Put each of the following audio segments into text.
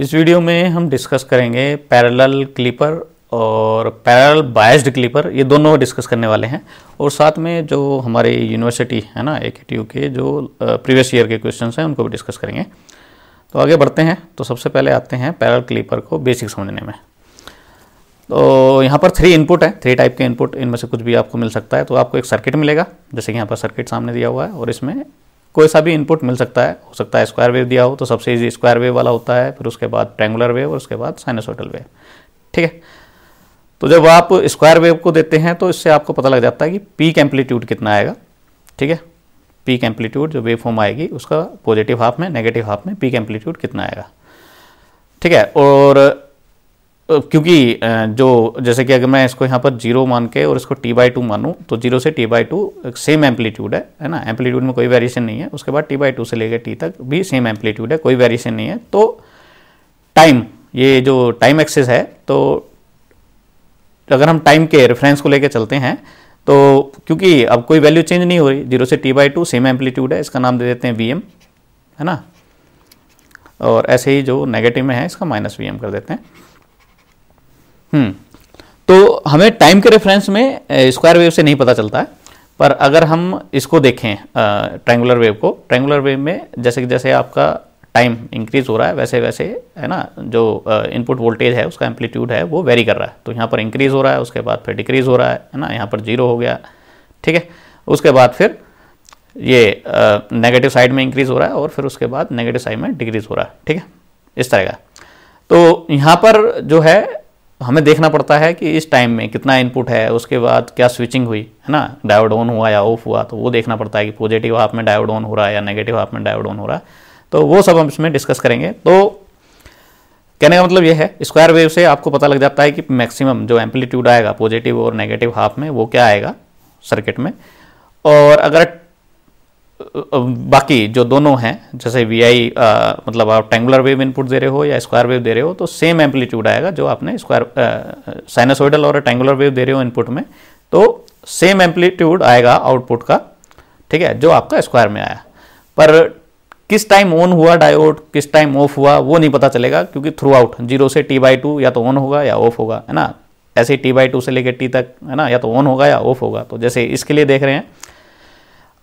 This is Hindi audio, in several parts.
इस वीडियो में हम डिस्कस करेंगे पैरेलल क्लिपर और पैरेलल बायस्ड क्लिपर ये दोनों डिस्कस करने वाले हैं और साथ में जो हमारे यूनिवर्सिटी है ना ए के जो प्रीवियस ईयर के क्वेश्चन हैं उनको भी डिस्कस करेंगे तो आगे बढ़ते हैं तो सबसे पहले आते हैं पैरेलल क्लिपर को बेसिक समझने में तो यहाँ पर थ्री इनपुट है थ्री टाइप के इनपुट इनमें से कुछ भी आपको मिल सकता है तो आपको एक सर्किट मिलेगा जैसे कि यहाँ पर सर्किट सामने दिया हुआ है और इसमें कोई सा भी इनपुट मिल सकता है हो सकता है स्क्वायर वेव दिया हो तो सबसे ईजी स्क्वायर वेव वाला होता है फिर उसके बाद ट्रेंगुलर वेव और उसके बाद साइनसोटल वेव ठीक है तो जब आप स्क्वायर वेव को देते हैं तो इससे आपको पता लग जाता है कि पीक एम्पलीट्यूड कितना आएगा ठीक है पीक एम्पलीट्यूड जो वेव फॉर्म आएगी उसका पॉजिटिव हाफ में नेगेटिव हाफ में पीक एम्पलीट्यूड कितना आएगा ठीक है और क्योंकि जो जैसे कि अगर मैं इसको यहाँ पर जीरो मान के और इसको टी बाई टू मानूँ तो जीरो से T by two same amplitude है है ना एम्पलीट्यूड में कोई वेरिएशन नहीं है उसके बाद टी बाई टू से लेकर टी तक भी सेम एम्पलीट्यूड है कोई वेरिएशन नहीं है तो टाइम ये जो टाइम एक्सेस है तो अगर हम टाइम के रेफरेंस को लेकर चलते हैं तो क्योंकि अब कोई वैल्यू चेंज नहीं हो रही जीरो से T by two same amplitude है इसका नाम दे देते हैं वी एम है ना और ऐसे ही जो नेगेटिव में है इसका माइनस वी एम कर देते हैं हम्म। तो हमें टाइम के रेफरेंस में स्क्वायर वेव से नहीं पता चलता है पर अगर हम इसको देखें ट्रेंगुलर वेव को ट्रेंगुलर वेव में जैसे जैसे आपका टाइम इंक्रीज हो रहा है वैसे वैसे है ना जो इनपुट वोल्टेज है उसका एम्पलीट्यूड है वो वेरी कर रहा है तो यहाँ पर इंक्रीज हो रहा है उसके बाद फिर डिक्रीज हो रहा है है ना यहाँ पर जीरो हो गया ठीक है उसके बाद फिर ये नेगेटिव साइड में इंक्रीज हो रहा है और फिर उसके बाद नेगेटिव साइड में डिक्रीज हो रहा है ठीक है इस तरह का तो यहाँ पर जो है हमें देखना पड़ता है कि इस टाइम में कितना इनपुट है उसके बाद क्या स्विचिंग हुई है ना डायोड ऑन हुआ या ऑफ हुआ तो वो देखना पड़ता है कि पॉजिटिव हाफ में डायोड ऑन हो रहा है या नेगेटिव हाफ में डायोड ऑन हो रहा है तो वो सब हम इसमें डिस्कस करेंगे तो कहने का मतलब ये है स्क्वायर वेव से आपको पता लग जाता है कि मैक्सिमम जो एम्पलीट्यूड आएगा पॉजिटिव और नेगेटिव हाफ में वो क्या आएगा सर्किट में और अगर बाकी जो दोनों हैं जैसे वी आई मतलब आप टेंगुलर वेव इनपुट दे रहे हो या स्क्वायर वेव दे रहे हो तो सेम एम्पलीट्यूड आएगा जो आपने स्क्वायर साइनसोइडल और टेंगुलर वेव दे रहे हो इनपुट में तो सेम एम्पलीट्यूड आएगा आउटपुट का ठीक है जो आपका स्क्वायर में आया पर किस टाइम ऑन हुआ डायोड किस टाइम ऑफ हुआ वो नहीं पता चलेगा क्योंकि थ्रू आउट जीरो से टी बाई टू या तो ऑन होगा या ऑफ होगा है ना ऐसे ही टी बाई टू से लेकर टी तक है ना या तो ऑन होगा या ऑफ होगा तो जैसे इसके लिए देख रहे हैं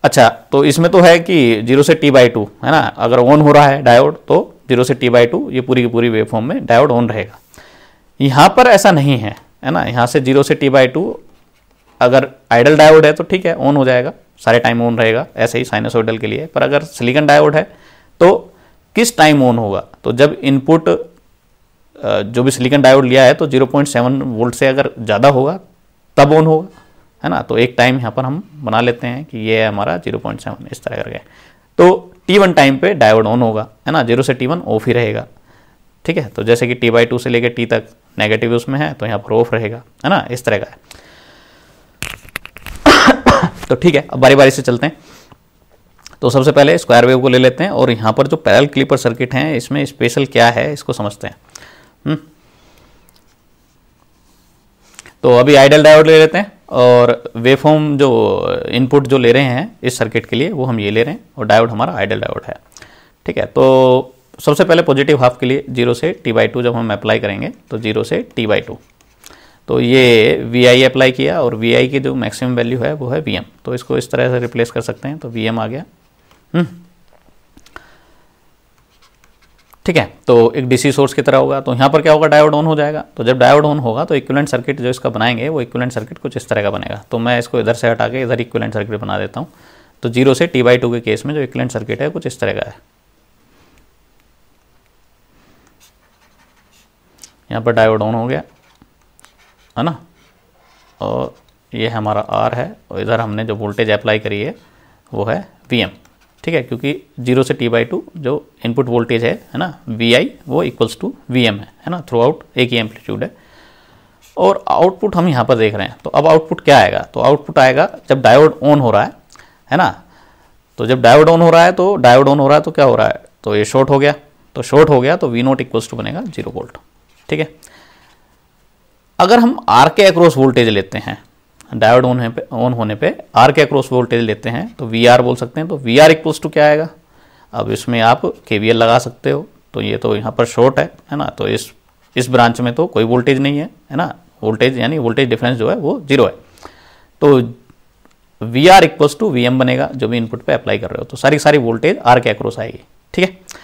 अच्छा तो इसमें तो है कि जीरो से टी बाई टू है ना अगर ऑन हो रहा है डायोड तो जीरो से टी बाई टू ये पूरी की पूरी वेवफॉर्म फॉर्म में डायोड ऑन रहेगा यहाँ पर ऐसा नहीं है है ना यहाँ से जीरो से टी बाई टू अगर आइडल डायोड है तो ठीक है ऑन हो जाएगा सारे टाइम ऑन रहेगा ऐसे ही ऑइडल के लिए पर अगर सिलिकन डायोड है तो किस टाइम ऑन होगा तो जब इनपुट जो भी सिलिकन डायोड लिया है तो सेवन वोल्ट से अगर ज़्यादा होगा तब ऑन होगा है ना तो एक टाइम यहाँ पर हम बना लेते हैं कि ये है हमारा जीरो पॉइंट सेवन इस तरह करके तो T1 टाइम पे डायोड ऑन होगा है ना जीरो से T1 वन ऑफ ही रहेगा ठीक है तो जैसे कि T बाई टू से लेकर T तक नेगेटिव उसमें है तो यहाँ पर ऑफ रहेगा है ना इस तरह का है तो ठीक है अब बारी बारी से चलते हैं तो सबसे पहले स्क्वायर वेव को ले लेते हैं और यहाँ पर जो पैरल क्लिपर सर्किट हैं इसमें स्पेशल क्या है इसको समझते हैं हम्म? तो अभी आइडल डायोड ले लेते हैं और वेफॉर्म जो इनपुट जो ले रहे हैं इस सर्किट के लिए वो हम ये ले रहे हैं और डायोड हमारा आइडल डायोड है ठीक है तो सबसे पहले पॉजिटिव हाफ के लिए जीरो से टी बाई टू जब हम अप्लाई करेंगे तो जीरो से टी बाई टू तो ये वी आई अप्लाई किया और वी आई की जो मैक्सिमम वैल्यू है वो है वी एम तो इसको इस तरह से रिप्लेस कर सकते हैं तो वी एम आ गया हम्म। ठीक है तो एक डीसी सोर्स की तरह होगा तो यहाँ पर क्या होगा डायोड ऑन हो जाएगा तो जब डायोड ऑन होगा तो इक्विलेंट सर्किट जो इसका बनाएंगे वो इक्विलेंट सर्किट कुछ इस तरह का बनेगा तो मैं इसको इधर से हटा के इधर इक्विलेंट सर्किट बना देता हूँ तो जीरो से टी बाई टू के केस में जो इक्विलेंट सर्किट है कुछ इस तरह का है यहाँ पर डायोड ऑन हो गया है ना और ये हमारा आर है और इधर हमने जो वोल्टेज अप्लाई करी है वो है वी एम ठीक है क्योंकि जीरो से टी बाई टू जो इनपुट वोल्टेज है है ना वी आई वो इक्वल्स टू वी एम है है ना थ्रू आउट एक ही एम्पलीट्यूड है और आउटपुट हम यहाँ पर देख रहे हैं तो अब आउटपुट क्या आएगा तो आउटपुट आएगा जब डायोड ऑन हो रहा है है ना तो जब डायोड ऑन हो रहा है तो डायोड ऑन हो रहा है तो क्या हो रहा है तो ये शॉर्ट हो गया तो शॉर्ट हो गया तो वी नोट इक्वल्स टू बनेगा जीरो वोल्ट ठीक है अगर हम आर के अक्रॉस वोल्टेज लेते हैं डायोड ऑन है ऑन होने पे आर के अक्रॉस वोल्टेज लेते हैं तो वी आर बोल सकते हैं तो वी आर इक्वल्स टू क्या आएगा अब इसमें आप के वी एल लगा सकते हो तो ये तो यहाँ पर शॉर्ट है है ना तो इस इस ब्रांच में तो कोई वोल्टेज नहीं है है ना वोल्टेज यानी वोल्टेज डिफरेंस जो है वो जीरो है तो V R equals to V M बनेगा जो भी इनपुट पे अप्लाई कर रहे हो तो सारी सारी वोल्टेज आर के अक्रॉस आएगी ठीक है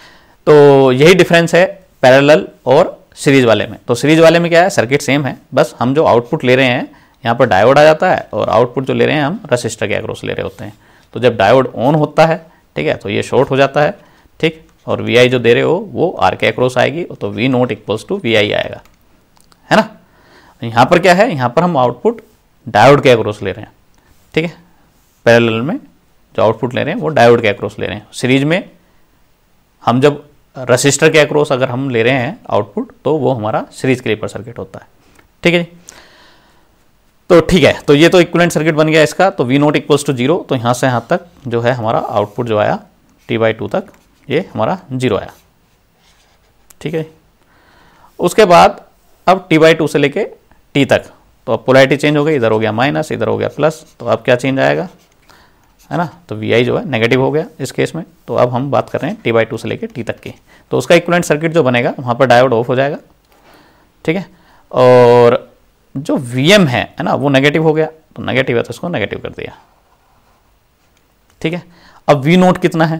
तो यही डिफरेंस है पैरेलल और सीरीज वाले में तो सीरीज वाले में क्या है सर्किट सेम है बस हम जो आउटपुट ले रहे हैं यहाँ पर डायोड आ जाता है और आउटपुट जो ले रहे हैं हम रसिस्टर के एग्रोस ले रहे होते हैं तो जब डायोड ऑन होता है ठीक है तो ये शॉर्ट हो जाता है ठीक और वी जो दे रहे हो वो आर के एक्रॉस आएगी तो V naught equals to V आएगा है ना यहाँ पर क्या है यहाँ पर हम आउटपुट डायोड के एक्रॉस ले रहे हैं ठीक है पैरेलल में जो आउटपुट ले रहे हैं वो डायोड के एक्रॉस ले रहे हैं सीरीज में हम जब रसिस्टर के एक्रॉस अगर हम ले रहे हैं आउटपुट तो वो हमारा सीरीज क्लीपर सर्किट होता है ठीक है जी तो ठीक है तो ये तो इक्वलेंट सर्किट बन गया इसका तो V naught equals to zero तो यहाँ से यहाँ तक जो है हमारा आउटपुट जो आया टी बाई टू तक ये हमारा जीरो आया ठीक है उसके बाद अब टी बाई टू से लेके टी तक तो अब पोलैरिटी चेंज हो गई इधर हो गया माइनस इधर हो गया प्लस तो अब क्या चेंज आएगा है ना तो वी आई जो है नेगेटिव हो गया इस केस में तो अब हम बात कर रहे हैं टी बाई टू से लेके टी तक की तो उसका इक्वलेंट सर्किट जो बनेगा वहाँ पर डायोड ऑफ हो जाएगा ठीक है और जो वी एम है है ना वो नेगेटिव हो गया तो नेगेटिव है तो इसको नेगेटिव कर दिया ठीक है अब वी नोट कितना है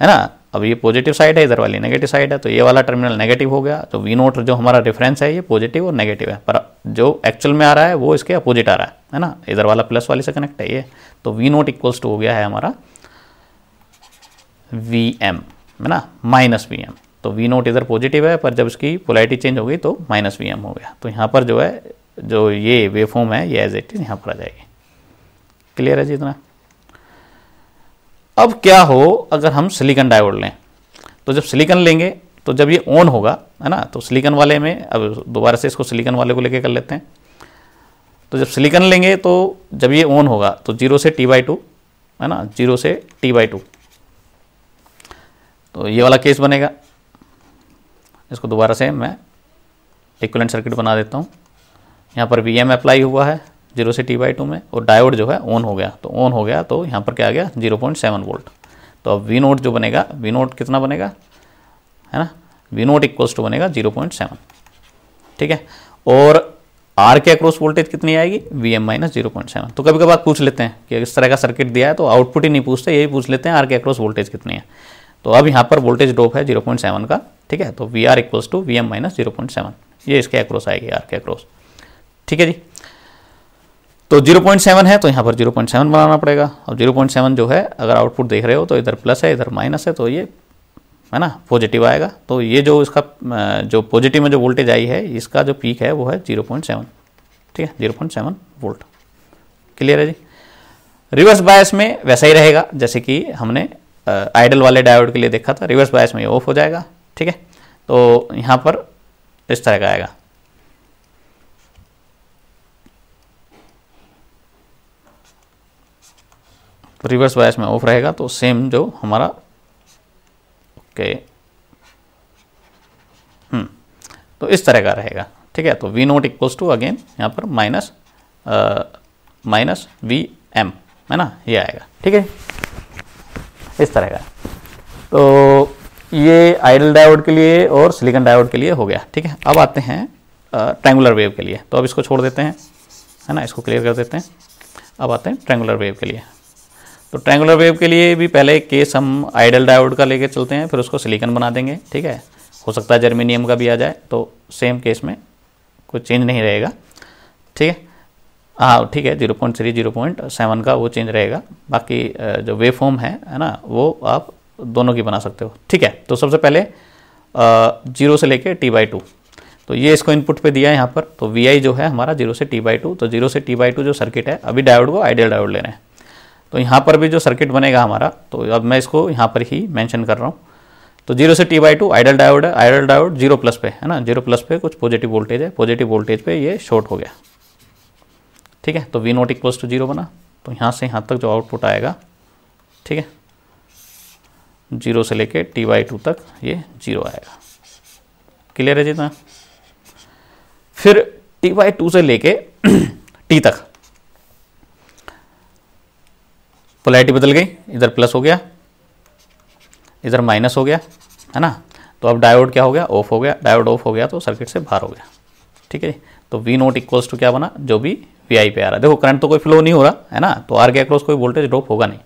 है ना अब ये पॉजिटिव साइड है इधर वाली नेगेटिव साइड है तो ये वाला टर्मिनल नेगेटिव हो गया तो वी नोट जो हमारा रेफरेंस है ये पॉजिटिव और नेगेटिव है पर जो एक्चुअल में आ रहा है वो इसके अपोजिट आ रहा है है ना इधर वाला प्लस वाली से कनेक्ट है ये तो वी नोट इक्वल्स टू हो गया है हमारा वी एम है ना माइनस वी एम तो वी नोट इधर पॉजिटिव है पर जब इसकी पोलाइटी चेंज हो गई तो माइनस वी एम हो गया तो यहाँ पर जो है जो ये वेफॉर्म है ये एज इट इज यहाँ पर आ जाएगी क्लियर है जी इतना अब क्या हो अगर हम सिलिकन डायोड लें तो जब सिलिकन लेंगे तो जब ये ऑन होगा है ना तो सिलिकन वाले में अब दोबारा से इसको सिलिकन वाले को लेके कर लेते हैं तो जब सिलिकन लेंगे तो जब ये ऑन होगा तो जीरो से टी बाई टू है ना जीरो से टी बाई टू तो ये वाला केस बनेगा इसको दोबारा से मैं इक्वलेंट सर्किट बना देता हूँ यहाँ पर वी एम अप्लाई हुआ है जीरो से टी बाई टू में और डायोड जो है ऑन हो गया तो ऑन हो गया तो यहाँ पर क्या आ गया जीरो पॉइंट सेवन वोल्ट तो अब वी नोट जो बनेगा वी नोट कितना बनेगा है ना वी नोट इक्वल्स टू बनेगा जीरो पॉइंट सेवन ठीक है और आर के अक्रॉस वोल्टेज कितनी आएगी V M minus zero point seven तो कभी कभार पूछ लेते हैं कि इस तरह का सर्किट दिया है तो आउटपुट ही नहीं पूछते यही पूछ लेते हैं आर के अक्रॉस वोल्टेज कितनी है तो अब यहाँ पर वोल्टेज ड्रॉप है जीरो पॉइंट सेवन का ठीक है तो V R equals to V M minus zero point seven ये इसके अक्रॉस आएगी आर के अक्रॉस ठीक है जी तो 0.7 है तो यहाँ पर 0.7 बनाना पड़ेगा अब 0.7 जो है अगर आउटपुट देख रहे हो तो इधर प्लस है इधर माइनस है तो ये है ना पॉजिटिव आएगा तो ये जो इसका जो पॉजिटिव में जो वोल्टेज आई है इसका जो पीक है वो है 0.7 ठीक है 0.7 वोल्ट क्लियर है जी रिवर्स बायस में वैसा ही रहेगा जैसे कि हमने आइडल वाले डायोड के लिए देखा था रिवर्स बायस में ये ऑफ हो जाएगा ठीक है तो यहाँ पर इस तरह का आएगा रिवर्स बायस में ऑफ रहेगा तो सेम जो हमारा ओके हम्म तो इस तरह का रहेगा ठीक है तो V naught equals to again यहाँ पर माइनस माइनस वी एम है ना ये आएगा ठीक है इस तरह का तो ये आइडल डायोड के लिए और सिलिकॉन डायोड के लिए हो गया ठीक है अब आते हैं ट्रेंगुलर uh, वेव के लिए तो अब इसको छोड़ देते हैं है ना इसको क्लियर कर देते हैं अब आते हैं ट्रेंगुलर वेव के लिए तो ट्रैंगुलर वेव के लिए भी पहले एक केस हम आइडल डायोड का लेके चलते हैं फिर उसको सिलिकन बना देंगे ठीक है हो सकता है जर्मीनियम का भी आ जाए तो सेम केस में कोई चेंज नहीं रहेगा ठीक है हाँ ठीक है zero point three zero point seven का वो चेंज रहेगा बाकी जो वेव फॉर्म है है ना वो आप दोनों की बना सकते हो ठीक है तो सबसे पहले जीरो से लेके टी बाई टू तो ये इसको इनपुट पे दिया है यहाँ पर तो वी आई जो है हमारा जीरो से टी बाई टू तो जीरो से टी बाई टू जो सर्किट है अभी डायोड को आइडियल डायोड ले रहे हैं तो यहाँ पर भी जो सर्किट बनेगा हमारा तो अब मैं इसको यहाँ पर ही मैंशन कर रहा हूँ तो जीरो से T by two ideal diode है आइडल डायोड जीरो प्लस पे है ना जीरो प्लस पे कुछ पॉजिटिव वोल्टेज है पॉजिटिव वोल्टेज पे ये शॉर्ट हो गया ठीक है तो V naught equals to zero बना तो यहाँ से यहाँ तक जो आउटपुट आएगा ठीक है जीरो से लेके टी बाई टू तक ये जीरो आएगा क्लियर है जितना फिर टी बाई टू से लेके टी तक पोलैरिटी बदल गई इधर प्लस हो गया इधर माइनस हो गया है ना तो अब डायोड क्या हो गया ऑफ हो गया डायोड ऑफ हो गया तो सर्किट से बाहर हो गया ठीक है तो वी नोट इक्वल्स टू क्या बना जो भी वी आई पे आ रहा है देखो करंट तो कोई फ्लो नहीं हो रहा है ना तो आर के अक्रॉस कोई वोल्टेज ड्रॉप होगा नहीं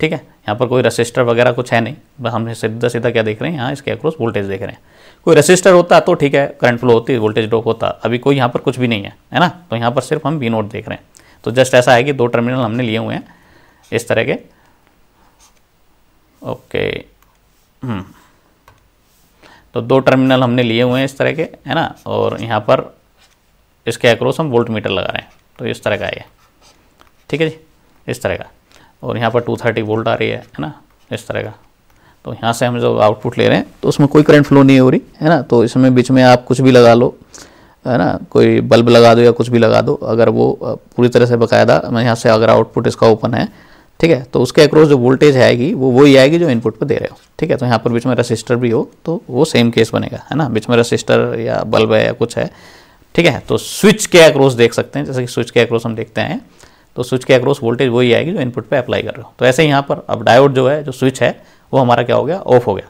ठीक है यहाँ पर कोई रजिस्टर वगैरह कुछ है नहीं बस हम सीधा सीधा क्या देख रहे हैं यहाँ इसके अक्रॉस वोल्टेज देख रहे हैं कोई रजिस्टर होता तो ठीक है करंट फ्लो होती वोल्टेज ड्रॉप होता अभी कोई यहाँ पर कुछ भी नहीं है है ना तो यहाँ पर सिर्फ हम वी नोट देख रहे हैं तो जस्ट ऐसा है कि दो टर्मिनल हमने लिए हुए हैं इस तरह के ओके हम्म। तो दो टर्मिनल हमने लिए हुए हैं इस तरह के है ना और यहाँ पर इसके अक्रोस हम वोल्ट मीटर लगा रहे हैं तो इस तरह का ये ठीक है जी इस तरह का और यहाँ पर 230 वोल्ट आ रही है है ना इस तरह का तो यहाँ से हम जो आउटपुट ले रहे हैं तो उसमें कोई करंट फ्लो नहीं हो रही है ना तो इसमें बीच में आप कुछ भी लगा लो है ना कोई बल्ब लगा दो या कुछ भी लगा दो अगर वो पूरी तरह से बाकायदा यहाँ से अगर आउटपुट इसका ओपन है ठीक है तो उसके अक्रॉस जो वोल्टेज आएगी वो वही आएगी जो इनपुट पर दे रहे हो ठीक है तो यहाँ पर बीच में रसिस्टर भी हो तो वो सेम केस बनेगा है ना बीच में रसिस्टर या बल्ब है या कुछ है ठीक है तो स्विच के अक्रॉस देख सकते हैं जैसे कि स्विच के अक्रॉस हम देखते हैं तो स्विच के अक्रॉस वोल्टेज वही आएगी जो इनपुट पे अप्लाई कर रहे हो तो ऐसे ही यहाँ पर अब डायोड जो है जो स्विच है वो हमारा क्या हो गया ऑफ हो गया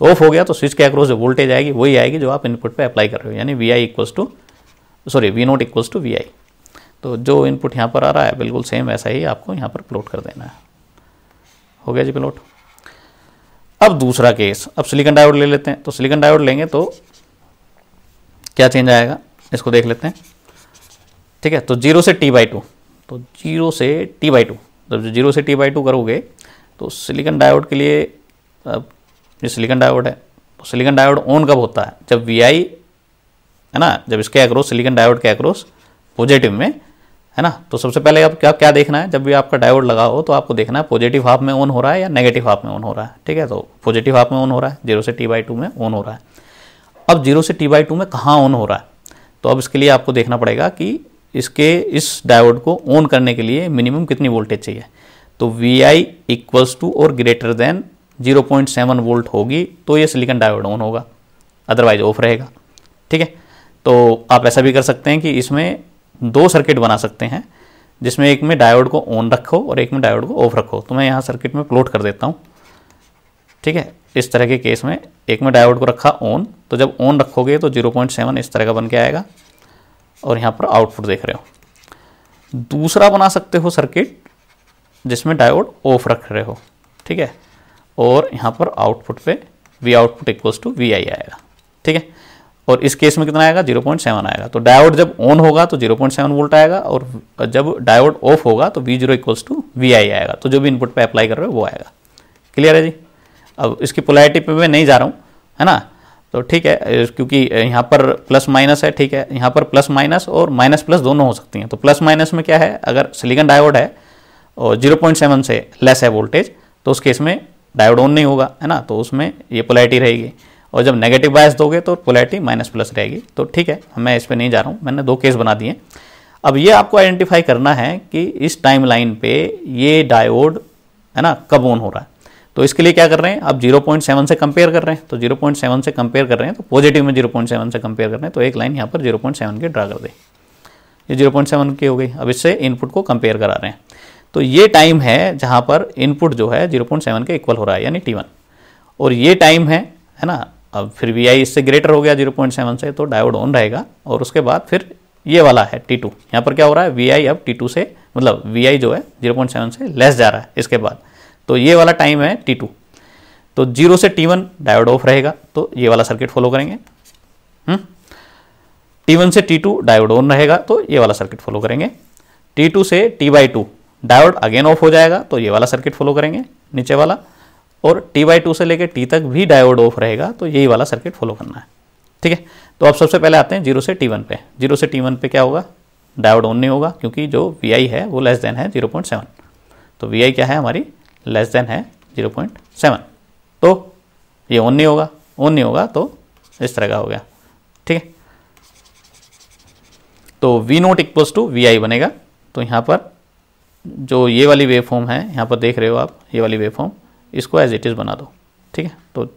तो ऑफ हो गया तो स्विच के अक्रॉस जो वोल्टेज आएगी वही आएगी जो आप इनपुट पे अप्लाई कर रहे हो यानी V I equals to sorry V naught equals to V I तो जो इनपुट यहाँ पर आ रहा है बिल्कुल सेम ऐसा ही आपको यहाँ पर प्लॉट कर देना है हो गया जी प्लॉट अब दूसरा केस अब सिलिकन डायोड ले लेते हैं तो सिलिकन डायोड लेंगे तो क्या चेंज आएगा इसको देख लेते हैं ठीक है तो जीरो से टी बाई टू तो जीरो से टी बाई टू जब जीरो से टी बाई टू करोगे तो सिलिकन डायोड के लिए अब ये सिलिकन डायोड है तो सिलिकन डायोड ऑन कब होता है जब वी आई है ना जब इसके एक्रॉस सिलिकन डायोड के एक्रॉस पॉजिटिव में है ना तो सबसे पहले आप क्या क्या देखना है जब भी आपका डायोड लगा हो तो आपको देखना है पॉजिटिव हाफ में ऑन हो रहा है या नेगेटिव हाफ में ऑन हो रहा है ठीक है तो पॉजिटिव हाफ में ऑन हो रहा है जीरो से टी बाई टू में ऑन हो रहा है अब जीरो से टी बाई टू में कहाँ ऑन हो रहा है तो अब इसके लिए आपको देखना पड़ेगा कि इसके इस डायोड को ऑन करने के लिए मिनिमम कितनी वोल्टेज चाहिए तो वी आई इक्वल्स टू और greater than zero point seven volt होगी तो ये सिलिकन डायोड ऑन होगा अदरवाइज ऑफ रहेगा ठीक है तो आप ऐसा भी कर सकते हैं कि इसमें दो सर्किट बना सकते हैं जिसमें एक में डायोड को ऑन रखो और एक में डायोड को ऑफ रखो तो मैं यहाँ सर्किट में प्लॉट कर देता हूँ ठीक है इस तरह के केस में एक में डायोड को रखा ऑन तो जब ऑन रखोगे तो 0.7 इस तरह का बन के आएगा और यहाँ पर आउटपुट देख रहे हो दूसरा बना सकते हो सर्किट जिसमें डायोड ऑफ रख रहे हो ठीक है और यहाँ पर आउटपुट पे V output equals to V I आएगा ठीक है और इस केस में कितना आएगा 0.7 आएगा तो डायोड जब ऑन होगा तो 0.7 वोल्ट आएगा और जब डायोड ऑफ होगा तो V zero equals to V I आएगा तो जो भी इनपुट पे अप्लाई कर रहे हो वो आएगा क्लियर है जी अब इसकी पोलैरिटी पे मैं नहीं जा रहा हूँ है ना तो ठीक है क्योंकि यहाँ पर प्लस माइनस है ठीक है यहाँ पर प्लस माइनस और माइनस प्लस दोनों हो सकती हैं तो प्लस माइनस में क्या है अगर सिलिकन डायोड है और सेवन से लेस है वोल्टेज तो उस केस में डायोड ऑन नहीं होगा है ना तो उसमें ये पोलैरिटी रहेगी और जब नेगेटिव बायस दोगे तो पोलैरिटी माइनस प्लस रहेगी तो ठीक है मैं इस पर नहीं जा रहा हूँ मैंने दो केस बना दिए अब ये आपको आइडेंटिफाई करना है कि इस टाइम लाइन पे ये डायोड है ना कब ऑन हो रहा है तो इसके लिए क्या कर रहे हैं आप 0.7 से कंपेयर कर रहे हैं तो 0.7 से कंपेयर कर रहे हैं तो पॉजिटिव में 0.7 से कंपेयर कर रहे हैं तो एक लाइन यहाँ पर 0.7 की ड्रा कर दे ये 0.7 की हो गई अब इससे इनपुट को कंपेयर करा रहे हैं तो ये टाइम है जहाँ पर इनपुट जो है 0.7 के इक्वल हो रहा है यानी टी वन और ये टाइम है है ना अब फिर वी आई इससे ग्रेटर हो गया जीरो पॉइंट सेवन से तो डायोड ऑन रहेगा और उसके बाद फिर ये वाला है टी टू यहाँ पर क्या हो रहा है वी आई अब टी टू से मतलब वी आई जो है जीरो पॉइंट सेवन से लेस जा रहा है इसके बाद तो ये वाला टाइम है टी टू तो जीरो से टी वन डायोड ऑफ रहेगा तो ये वाला सर्किट फॉलो करेंगे टी हम्म। वन से टी टू डायोड ऑन रहेगा तो ये वाला सर्किट फॉलो करेंगे टी टू से T by two diode again off हो जाएगा तो ये वाला सर्किट फॉलो करेंगे नीचे वाला और टी बाई टू से लेकर टी तक भी डायोड ऑफ रहेगा तो यही वाला सर्किट फॉलो करना है ठीक है तो अब सबसे पहले आते हैं जीरो से टी वन पे जीरो से टी वन पे क्या होगा डायोड ऑन नहीं होगा क्योंकि जो वी आई है वो लेस देन है जीरो पॉइंट सेवन तो वी आई क्या है हमारी लेस देन है जीरो पॉइंट सेवन तो ये ऑन नहीं होगा ऑन नहीं होगा तो इस तरह का हो गया ठीक है तो V naught equals to V I बनेगा तो यहाँ पर जो ये वाली वेव फॉर्म है यहाँ पर देख रहे हो आप ये वाली वेव फॉर्म इसको एज इट इज़ बना दो ठीक है तो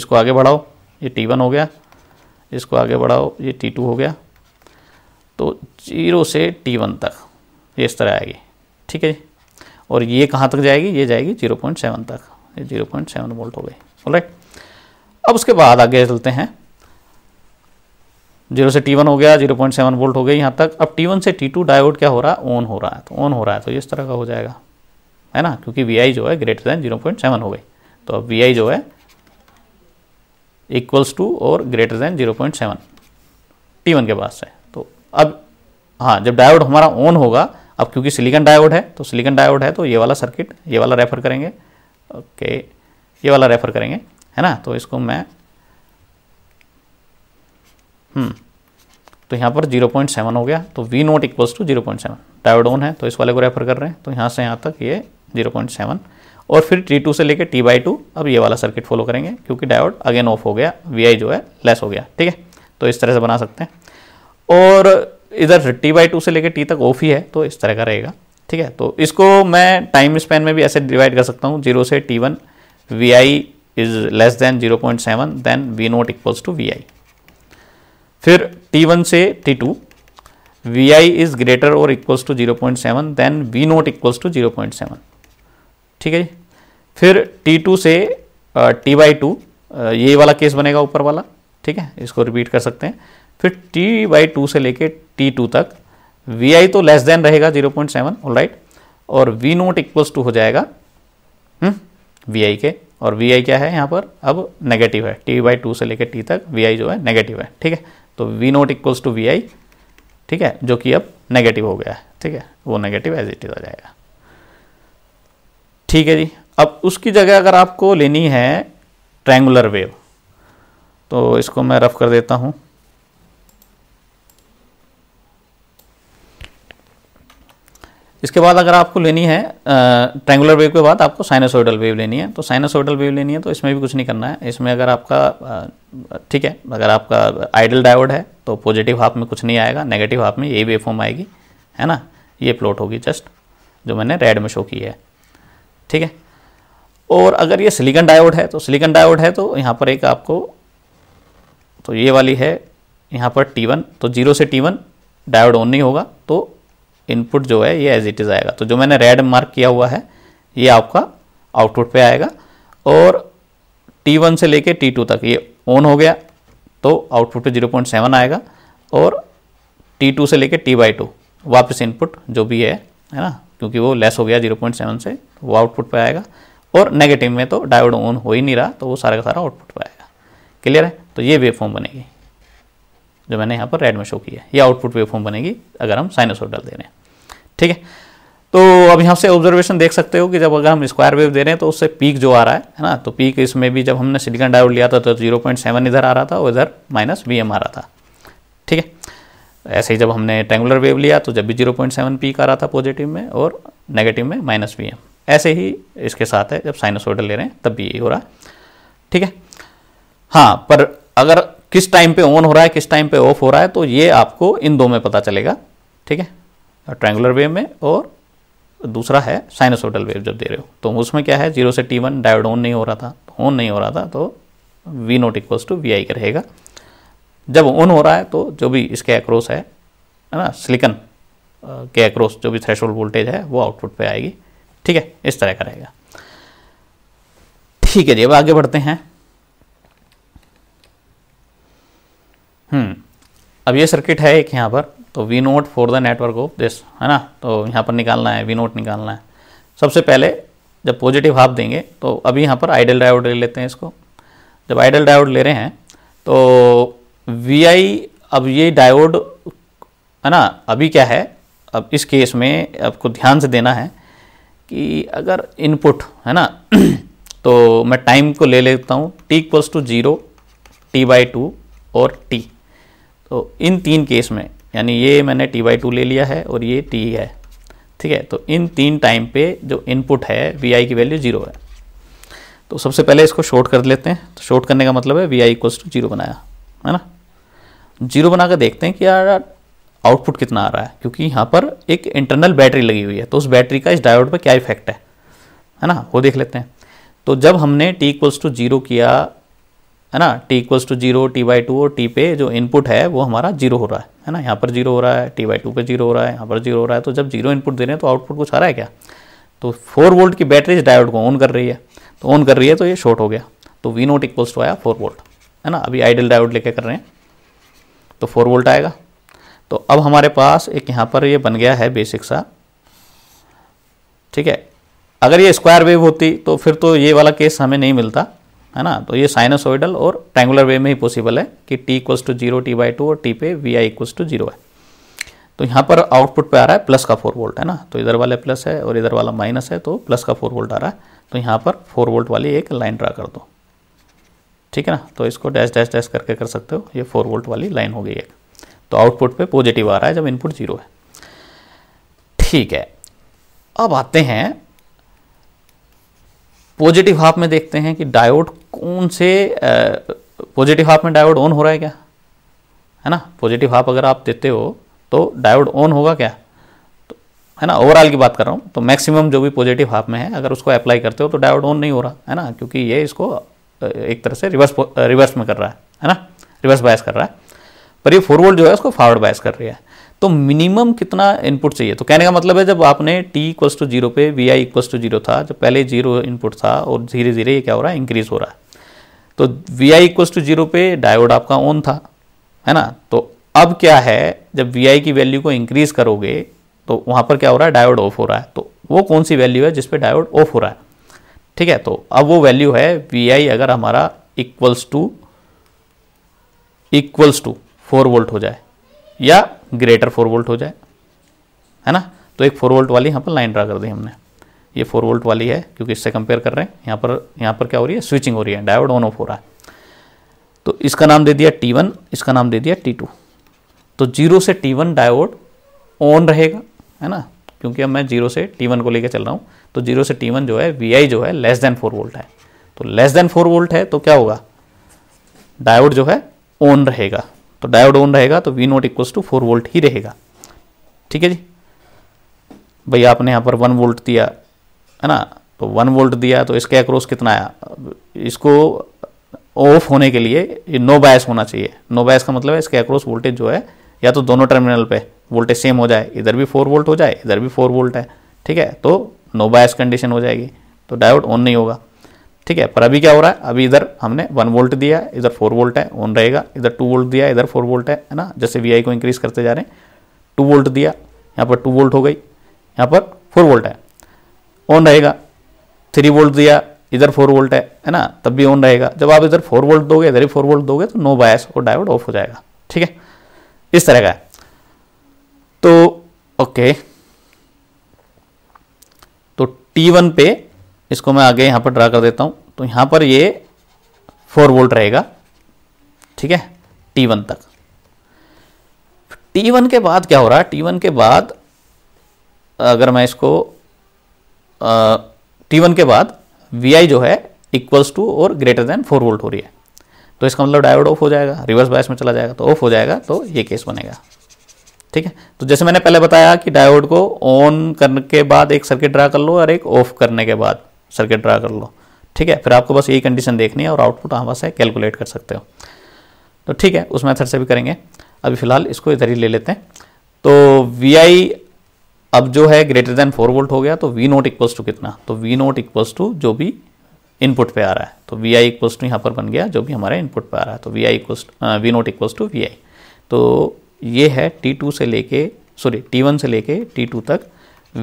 इसको आगे बढ़ाओ ये टी वन हो गया इसको आगे बढ़ाओ ये टी टू हो गया तो जीरो से टी वन तक ये इस तरह आएगी ठीक है जी और ये कहाँ तक जाएगी ये जाएगी जीरो पॉइंट सेवन तक ये जीरो पॉइंट सेवन वोल्ट हो गई राइट अब उसके बाद आगे चलते हैं जीरो से टी वन हो गया जीरो पॉइंट सेवन वोल्ट हो गई यहाँ तक अब टी वन से टी टू डायोड क्या हो रहा है ऑन हो रहा है तो ऑन हो रहा है तो इस तरह का हो जाएगा है ना क्योंकि वी जो है greater than zero point seven हो गई तो अब वी जो है इक्वल्स टू और greater than zero point seven T one के पास है तो अब हाँ जब डायोड हमारा ऑन होगा अब क्योंकि सिलिकन डायोड है तो सिलिकन डायोड है तो ये वाला सर्किट ये वाला रेफर करेंगे ओके ये वाला रेफर करेंगे है ना तो इसको मैं हम्म, तो यहाँ पर 0.7 हो गया तो V naught equals to 0.7 diode on है तो इस वाले को रेफर कर रहे हैं तो यहाँ से यहाँ तक ये 0.7 और फिर टी टू से लेकर टी बाई टू अब ये वाला सर्किट फॉलो करेंगे क्योंकि डायोड अगेन ऑफ हो गया वी जो है लेस हो गया ठीक है तो इस तरह से बना सकते हैं और इधर टी बाई टू से लेकर टी तक ऑफ ही है तो इस तरह का रहेगा ठीक है तो इसको मैं टाइम स्पेन में भी ऐसे डिवाइड कर सकता हूँ जीरो से T one V I is less than zero point seven then V naught equals to V I फिर टी वन से T two V I is greater और equals to zero point seven then V naught equals to zero point seven ठीक है जी फिर T2 से T बाई टू ये वाला केस बनेगा ऊपर वाला ठीक है इसको रिपीट कर सकते हैं फिर T बाई टू से लेके T2 तक VI तो लेस देन रहेगा 0.7 पॉइंट सेवन राइट और वी नोट इक्वल्स टू हो जाएगा वी हम्म, आई के और वी आई क्या है यहाँ पर अब नेगेटिव है टी बाई टू से लेकर टी तक वी आई जो है नेगेटिव है ठीक है तो V naught equals to V I ठीक है जो कि अब नेगेटिव हो गया है ठीक है वो नेगेटिव एज इट इज आ जाएगा ठीक है जी अब उसकी जगह अगर आपको लेनी है ट्रैंगुलर वेव तो इसको मैं रफ कर देता हूँ इसके बाद अगर आपको लेनी है ट्रैंगुलर वेव के बाद आपको साइनसोइडल वेव लेनी है तो साइनसोइडल वेव लेनी है तो इसमें भी कुछ नहीं करना है इसमें अगर आपका ठीक है अगर आपका आइडल डायोड है तो पॉजिटिव हाफ में कुछ नहीं आएगा नेगेटिव हाफ में ये वेव फॉर्म आएगी है ना ये प्लॉट होगी जस्ट जो मैंने रेड में शो की है ठीक है और अगर ये सिलिकन डायोड है तो सिलिकन डायोड है तो यहाँ पर एक आपको तो ये वाली है यहाँ पर टी वन तो जीरो से टी वन डायोड ऑन नहीं होगा तो इनपुट जो है ये एज इट इज़ आएगा तो जो मैंने रेड मार्क किया हुआ है ये आपका आउटपुट पे आएगा और T1 से लेके T2 तक ये ऑन हो गया तो आउटपुट पे 0.7 आएगा और T2 से लेके T बाई टू वापस इनपुट जो भी है है ना क्योंकि वो लेस हो गया 0.7 से वो आउटपुट पे आएगा और नेगेटिव में तो डायोड ऑन हो ही नहीं रहा तो वो सारा का सारा आउटपुट पे आएगा क्लियर है तो ये वेव बनेगी जो मैंने यहाँ पर रेड में शो किया है ये आउटपुट वेव बनेगी अगर हम साइनोसोड डाल दे रहे हैं ठीक है तो अब यहाँ से ऑब्जर्वेशन देख सकते हो कि जब अगर हम स्क्वायर वेव दे रहे हैं तो उससे पीक जो आ रहा है है ना तो पीक इसमें भी जब हमने सिलिकॉन डायोड लिया था तो जीरो पॉइंट सेवन इधर आ रहा था और इधर माइनस वी एम आ रहा था ठीक है ऐसे ही जब हमने ट्रेंगुलर वेव लिया तो जब भी जीरो पॉइंट सेवन पीक आ रहा था पॉजिटिव में और नेगेटिव में माइनस वी एम ऐसे ही इसके साथ है जब साइनसोइडल ले रहे हैं तब भी यही हो रहा है ठीक है हाँ पर अगर किस टाइम पे ऑन हो रहा है किस टाइम पे ऑफ हो रहा है तो ये आपको इन दो में पता चलेगा ठीक है ट्रैंगुलर वेव में और दूसरा है साइनसोइडल वेव जब दे रहे हो तो उसमें क्या है जीरो से टी वन डायोड ऑन नहीं हो रहा था ऑन नहीं हो रहा था तो V naught equals to V I का रहेगा जब ऑन हो रहा है तो जो भी इसके एक्रोस है है ना सिलिकन के एक्रोस जो भी थ्रेशोल्ड वोल्टेज है वो आउटपुट पर आएगी ठीक है इस तरह का रहेगा ठीक है जी अब आगे बढ़ते हैं हम्म अब ये सर्किट है एक यहाँ पर तो V naught for the network of this है ना तो यहाँ पर निकालना है वी नोट निकालना है सबसे पहले जब पॉजिटिव हाफ देंगे तो अभी यहाँ पर आइडल डायोड ले लेते हैं इसको जब आइडल डायोड ले रहे हैं तो वी आई अब ये डायोड है ना अभी क्या है अब इस केस में आपको ध्यान से देना है कि अगर इनपुट है ना तो मैं टाइम को ले लेता हूँ T equals to zero T by two और टी तो इन तीन केस में यानी ये मैंने टी बाई टू ले लिया है और ये टी है ठीक है तो इन तीन टाइम पे जो इनपुट है वी आई की वैल्यू जीरो है तो सबसे पहले इसको शॉर्ट कर लेते हैं तो शॉर्ट करने का मतलब है V I equals to zero बनाया है ना जीरो बना कर देखते हैं कि यार आउटपुट कितना आ रहा है क्योंकि यहाँ पर एक इंटरनल बैटरी लगी हुई है तो उस बैटरी का इस डायोड पर क्या इफेक्ट है है ना वो देख लेते हैं तो जब हमने t इक्वल्स टू जीरो किया है ना t equals to zero T by two और t पे जो इनपुट है वो हमारा जीरो हो रहा है है ना यहाँ पर जीरो हो रहा है t बाई टू पर जीरो हो रहा है यहाँ पर जीरो हो रहा है तो जब जीरो इनपुट दे रहे हैं तो आउटपुट कुछ आ रहा है क्या तो फोर वोल्ट की बैटरी इस डायोड को ऑन कर रही है तो ऑन कर रही है तो ये शॉर्ट हो गया तो वी नोट इक्वल्स टू आया फोर वोल्ट है ना अभी आइडल डायोड लेके कर रहे हैं तो फोर वोल्ट आएगा तो अब हमारे पास एक यहाँ पर ये बन गया है बेसिक सा ठीक है अगर ये स्क्वायर वेव होती तो फिर तो ये वाला केस हमें नहीं मिलता है ना तो ये साइनोसोइडल और ट्रैंगुलर वेव में ही पॉसिबल है कि T equals to zero T by two और टी पे V I equals to zero है तो यहाँ पर आउटपुट पे आ रहा है प्लस का फोर वोल्ट है ना तो इधर वाले प्लस है और इधर वाला माइनस है तो प्लस का फोर वोल्ट आ रहा है तो यहाँ पर फोर वोल्ट वाली एक लाइन ड्रा कर दो ठीक है ना तो इसको डैश डैश डैश करके कर सकते हो ये फोर वोल्ट वाली लाइन हो गई एक तो आउटपुट पे पॉजिटिव आ रहा है जब इनपुट जीरो है ठीक है अब आते हैं पॉजिटिव हाफ में देखते हैं कि डायोड कौन से पॉजिटिव हाफ में डायोड ऑन हो रहा है क्या है ना पॉजिटिव हाफ अगर आप देते हो तो डायोड ऑन होगा क्या तो, है ना ओवरऑल की बात कर रहा हूँ तो मैक्सिमम जो भी पॉजिटिव हाफ में है अगर उसको अप्लाई करते हो तो डायोड ऑन नहीं हो रहा है ना क्योंकि ये इसको एक तरह से रिवर्स रिवर्स में कर रहा है है ना रिवर्स बायस कर रहा है पर ये फॉरवर्ड जो है उसको फॉरवर्ड बायस कर रही है तो मिनिमम कितना इनपुट चाहिए तो कहने का मतलब है जब आपने टी इक्वल्स टू जीरो पे V I equal to zero था जब पहले जीरो इनपुट था और धीरे धीरे ये क्या हो रहा है इंक्रीज हो रहा है तो V I equals to zero पे डायोड आपका ऑन था है ना तो अब क्या है जब वी आई की वैल्यू को इंक्रीज करोगे तो वहाँ पर क्या हो रहा है डायोड ऑफ हो रहा है तो वो कौन सी वैल्यू है जिसपे डायोड ऑफ हो रहा है ठीक है तो अब वो वैल्यू है वी आई अगर हमारा equals to equals to four volt हो जाए या ग्रेटर फोर वोल्ट हो जाए है ना तो एक फोर वोल्ट वाली यहाँ पर लाइन ड्रा कर दी हमने ये फोर वोल्ट वाली है क्योंकि इससे कंपेयर कर रहे हैं यहाँ पर यहाँ पर क्या हो रही है स्विचिंग हो रही है डायोड ऑन ऑफ हो रहा है तो इसका नाम दे दिया टी वन इसका नाम दे दिया टी टू तो जीरो से टी वन डायवर्ड ऑन रहेगा है ना क्योंकि अब मैं जीरो से टी वन को लेकर चल रहा हूँ तो जीरो से टी वन जो है वी आई जो है लेस देन फोर वोल्ट है तो लेस देन फोर वोल्ट है तो क्या होगा डायोड जो है ऑन रहेगा तो डायोड ऑन रहेगा तो V naught equals to four volt ही रहेगा ठीक है जी भैया आपने यहाँ पर वन वोल्ट दिया है ना तो वन वोल्ट दिया तो इसके अक्रॉस कितना आया इसको ऑफ होने के लिए नो बायस होना चाहिए नो बायस का मतलब है इसके अक्रॉस वोल्टेज जो है या तो दोनों टर्मिनल पे वोल्टेज सेम हो जाए इधर भी फोर वोल्ट हो जाए इधर भी फोर वोल्ट है ठीक है तो नो बायस कंडीशन हो जाएगी तो डायोड ऑन नहीं होगा ठीक है पर अभी क्या हो रहा है अभी इधर हमने वन वोल्ट दिया इधर फोर वोल्ट है ऑन रहेगा इधर टू वोल्ट दिया इधर फोर वोल्ट है है ना जैसे वी को इंक्रीज करते जा रहे हैं टू वोल्ट दिया यहाँ पर टू वोल्ट हो गई यहाँ पर फोर वोल्ट है ऑन रहेगा थ्री वोल्ट दिया इधर फोर वोल्ट है है ना तब भी ऑन रहेगा जब आप इधर फोर वोल्ट दोगे इधर ही फोर वोल्ट दोगे तो नो बायस और डायवर्ट ऑफ हो जाएगा ठीक है इस तरह का है तो ओके तो टी वन पे इसको मैं आगे यहाँ पर ड्रा कर देता हूँ तो यहाँ पर ये फोर वोल्ट रहेगा ठीक है टी वन तक टी वन के बाद क्या हो रहा है टी वन के बाद अगर मैं इसको टी वन के बाद वी आई जो है इक्वल्स टू और ग्रेटर देन फोर वोल्ट हो रही है तो इसका मतलब डायोड ऑफ हो जाएगा रिवर्स बायस में चला जाएगा तो ऑफ हो जाएगा तो ये केस बनेगा ठीक है तो जैसे मैंने पहले बताया कि डायोड को ऑन करने के बाद एक सर्किट ड्रा कर लो और एक ऑफ करने के बाद सर्किट ड्रा कर लो ठीक है फिर आपको बस यही कंडीशन देखनी है और आउटपुट हम बस है कैलकुलेट कर सकते हो तो ठीक है उस मेथड से भी करेंगे अभी फिलहाल इसको इधर ही ले लेते हैं तो वी आई अब जो है ग्रेटर देन फोर वोल्ट हो गया तो वी नोट इक्वल्स टू कितना तो वी नोट इक्वल्स टू जो भी इनपुट पे आ रहा है तो वी आई इक्वल्स टू यहाँ पर बन गया जो भी हमारे इनपुट पे आ रहा है तो V I equals V naught equals to V I तो ये है टी टू से लेके सॉरी टी वन से लेके टी टू तक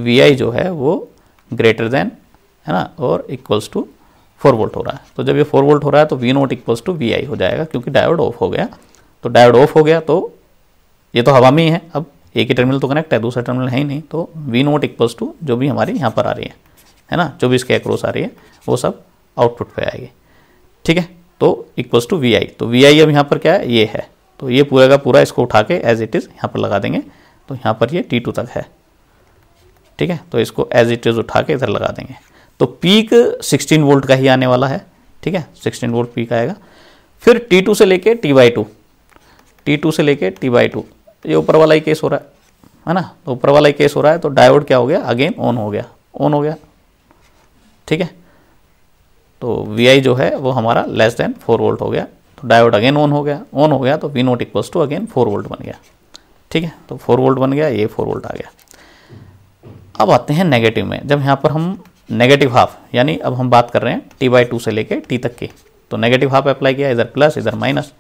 वी आई जो है वो ग्रेटर देन है ना और इक्वल्स टू फोर वोल्ट हो रहा है तो जब ये फोर वोल्ट हो रहा है तो V naught equals to V I हो जाएगा क्योंकि डायोड ऑफ हो गया तो डायोड ऑफ हो गया तो ये तो हवा में ही है अब एक ही टर्मिनल तो कनेक्ट है दूसरा टर्मिनल है ही नहीं तो वी नोट इक्वल्स टू जो भी हमारी यहाँ पर आ रही है है ना जो भी इसके अक्रॉस आ रही है वो सब आउटपुट पर आएगी ठीक है तो इक्वल्स टू वी आई तो वी आई अब यहाँ पर क्या है ये है तो ये पूरा का पूरा इसको उठा के एज इट इज़ यहाँ पर लगा देंगे तो यहाँ पर ये टी टू तक है ठीक है तो इसको एज इट इज़ उठा के इधर लगा देंगे तो पीक 16 वोल्ट का ही आने वाला है ठीक है 16 वोल्ट पीक आएगा फिर T2 से लेके T बाई टू टी से लेके T बाई टू ये ऊपर वाला ही केस हो रहा है है ना तो ऊपर वाला ही केस हो रहा है तो डायोड क्या हो गया अगेन ऑन हो गया ऑन हो गया ठीक है तो वी जो है वो हमारा लेस देन फोर वोल्ट हो गया तो डायोड अगेन ऑन हो गया ऑन हो गया तो V naught equals to again four volt बन गया ठीक है तो फोर वोल्ट बन गया ये फोर वोल्ट आ गया अब आते हैं नेगेटिव में जब यहाँ पर हम नेगेटिव हाफ यानी अब हम बात कर रहे हैं टी बाई टू से लेके टी तक की तो नेगेटिव हाफ अप्लाई किया इधर प्लस इधर माइनस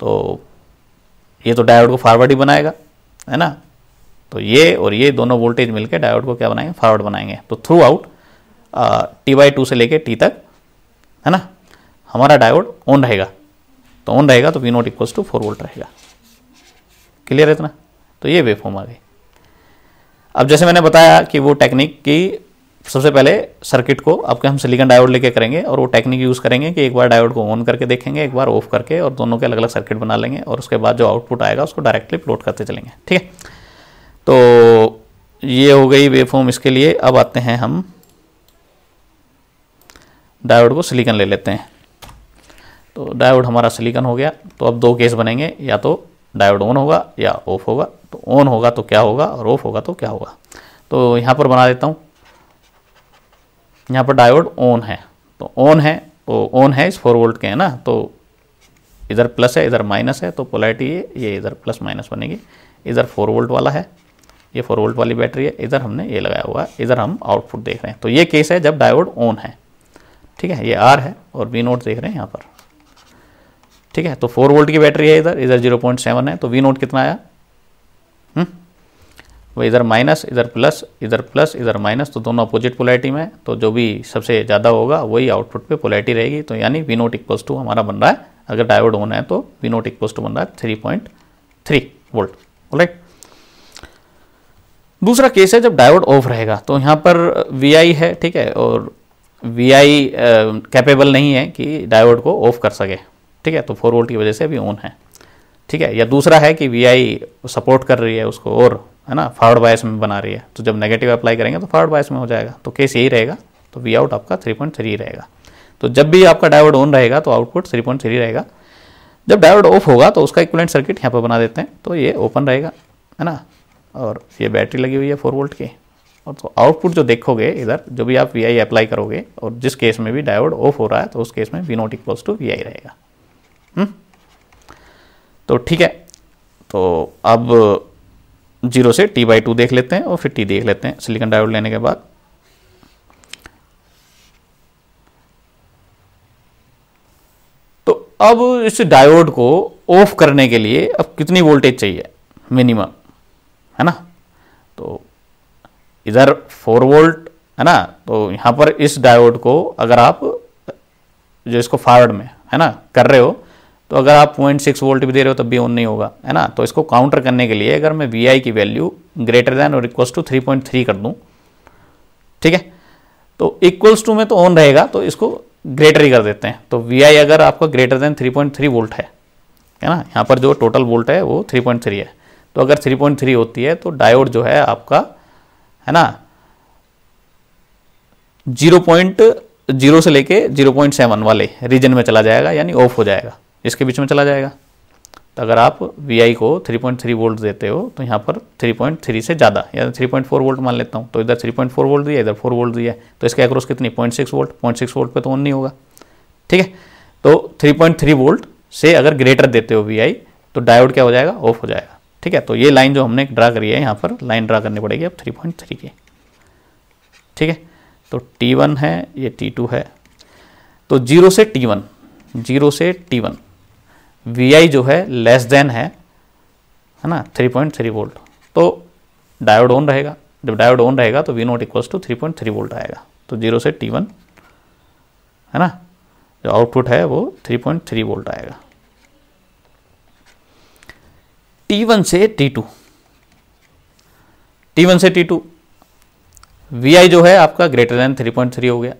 तो ये तो डायोड को फॉरवर्ड ही बनाएगा है ना तो ये और ये दोनों वोल्टेज मिलकर डायोड को क्या बनाएंगे फॉरवर्ड बनाएंगे तो throughout T by two से लेके टी तक है ना हमारा डायोड ऑन रहेगा तो ऑन रहेगा तो V naught equals to four volt रहेगा क्लियर है इतना तो ये वेव आ गई अब जैसे मैंने बताया कि वो टेक्निक की सबसे पहले सर्किट को आपके हम सिलिकॉन डायोड लेके करेंगे और वो टेक्निक यूज़ करेंगे कि एक बार डायोड को ऑन करके देखेंगे एक बार ऑफ करके और दोनों के अलग अलग सर्किट बना लेंगे और उसके बाद जो आउटपुट आएगा उसको डायरेक्टली प्लॉट करते चलेंगे ठीक है तो ये हो गई वेवफॉर्म इसके लिए अब आते हैं हम डायोड को सिलिकन ले लेते हैं तो डायोड हमारा सिलिकन हो गया तो अब दो केस बनेंगे या तो डायोड ऑन होगा या ऑफ होगा तो ऑन होगा तो क्या होगा और ऑफ होगा तो क्या होगा तो यहाँ पर बना देता हूँ यहाँ पर डायोड ऑन है तो ऑन है तो ऑन है इस फोर वोल्ट के है ना तो इधर प्लस है इधर माइनस है तो पोलैरिटी ये ये इधर प्लस माइनस बनेगी इधर फोर वोल्ट वाला है ये फोर वोल्ट वाली बैटरी है इधर हमने ये लगाया हुआ है इधर हम आउटपुट देख रहे हैं तो ये केस है जब डायोड ऑन है ठीक है ये आर है और वी नोट देख रहे हैं यहाँ पर ठीक है तो फोर वोल्ट की बैटरी है इधर इधर जीरो पॉइंट सेवन है तो वी नोट कितना आया हुँ? हम्म? वो इधर माइनस इधर प्लस इधर प्लस इधर माइनस तो दोनों अपोजिट पोलैरिटी में तो जो भी सबसे ज़्यादा होगा वही आउटपुट पे पोलैरिटी रहेगी तो यानी वी नोट इक्वल्स टू हमारा बन रहा है अगर डायोड होना है तो वी नोट इक्वल्स टू बन रहा है three point three volt right दूसरा केस है जब डायवर्ड ऑफ रहेगा तो यहाँ पर वी है ठीक है और वी आई कैपेबल नहीं है कि डायवर्ड को ऑफ कर सके ठीक है तो फोर वोल्ट की वजह से अभी ऑन है ठीक है या दूसरा है कि वी आई सपोर्ट कर रही है उसको और है ना फॉर्ड बायस में बना रही है तो जब नेगेटिव अप्लाई करेंगे तो फॉर्ड बायस में हो जाएगा तो केस यही रहेगा तो वी आउट आपका 3.3 रहेगा तो जब भी आपका डायवर्ड ऑन रहेगा तो आउटपुट 3.3 रहेगा जब डायवर्ड ऑफ होगा तो उसका इक्वलेंट सर्किट यहाँ पर बना देते हैं तो ये ओपन रहेगा है ना और ये बैटरी लगी हुई है फोर वोल्ट की और तो आउटपुट जो देखोगे इधर जो भी आप वी अप्लाई करोगे और जिस केस में भी डायवर्ड ऑफ हो रहा है तो उस केस में V naught equals to V रहेगा हुँ? हम्म? तो ठीक है तो अब जीरो से टी बाई टू देख लेते हैं और फिर टी देख लेते हैं सिलिकॉन डायोड लेने के बाद तो अब इस डायोड को ऑफ करने के लिए अब कितनी वोल्टेज चाहिए मिनिमम है ना तो इधर फोर वोल्ट है ना तो यहां पर इस डायोड को अगर आप जो इसको फॉरवर्ड में है ना कर रहे हो तो अगर आप पॉइंट सिक्स वोल्ट भी दे रहे हो तब भी ऑन नहीं होगा है ना तो इसको काउंटर करने के लिए अगर मैं वी की वैल्यू ग्रेटर दैन और equals to three point three कर दूँ ठीक है तो इक्वल्स टू में तो ऑन रहेगा तो इसको ग्रेटर ही कर देते हैं तो वी अगर आपका greater than three point three volt है है ना यहाँ पर जो टोटल वोल्ट है वो थ्री पॉइंट थ्री है तो अगर थ्री पॉइंट थ्री होती है तो डायोड जो है आपका है ना जीरो पॉइंट जीरो से लेके जीरो पॉइंट सेवन वाले रीजन में चला जाएगा यानी ऑफ हो जाएगा इसके बीच में चला जाएगा तो अगर आप वी को 3.3 वोल्ट देते हो तो यहाँ पर 3.3 से ज़्यादा या 3.4 तो वोल्ट मान लेता हूँ तो इधर 3.4 वोल्ट दिया इधर 4 वोल्ट दिया तो इसके एक्रोस कितनी 0.6 वोल्ट 0.6 वोल्ट पे तो ऑन नहीं होगा ठीक है तो 3.3 वोल्ट से अगर ग्रेटर देते हो वी तो डायोड क्या हो जाएगा ऑफ हो जाएगा ठीक है तो ये लाइन जो हमने ड्रा करी है यहाँ पर लाइन ड्रा करनी पड़ेगी अब थ्री की ठीक है तो टी है ये टी है तो जीरो से टी जीरो से टी वी जो है लेस देन है है ना 3.3 वोल्ट तो डायोड ऑन रहेगा जब डायोड ऑन रहेगा तो V naught equals to 3.3 volt आएगा तो जीरो से टी वन है ना जो आउटपुट है वो 3.3 वोल्ट आएगा टी वन से टी टू टी वन से टी टू वी आई जो है आपका greater than three point three हो गया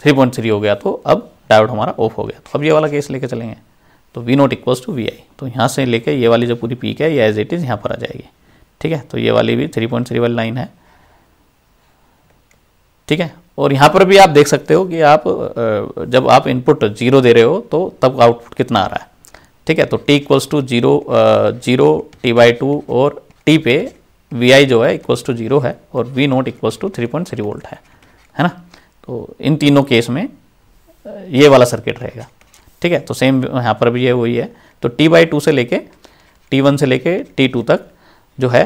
थ्री पॉइंट थ्री हो गया तो अब डायोड हमारा ऑफ हो गया तो अब ये वाला केस लेके चलेंगे तो V naught equals to V I तो यहाँ से लेके ये वाली जो पूरी पीक है ये एज इट इज़ यहाँ पर आ जाएगी ठीक है तो ये वाली भी थ्री पॉइंट थ्री वाली लाइन है ठीक है और यहाँ पर भी आप देख सकते हो कि आप जब आप इनपुट जीरो दे रहे हो तो तब आउटपुट कितना आ रहा है ठीक है तो T equals to zero zero T by two और टी पे वी आई जो है इक्वल्स टू जीरो है और V naught equals to three point three volt है है ना तो इन तीनों केस में ये वाला सर्किट रहेगा ठीक है तो सेम यहाँ पर भी ये वही है तो टी बाई टू से लेके टी वन से लेके टी टू तक जो है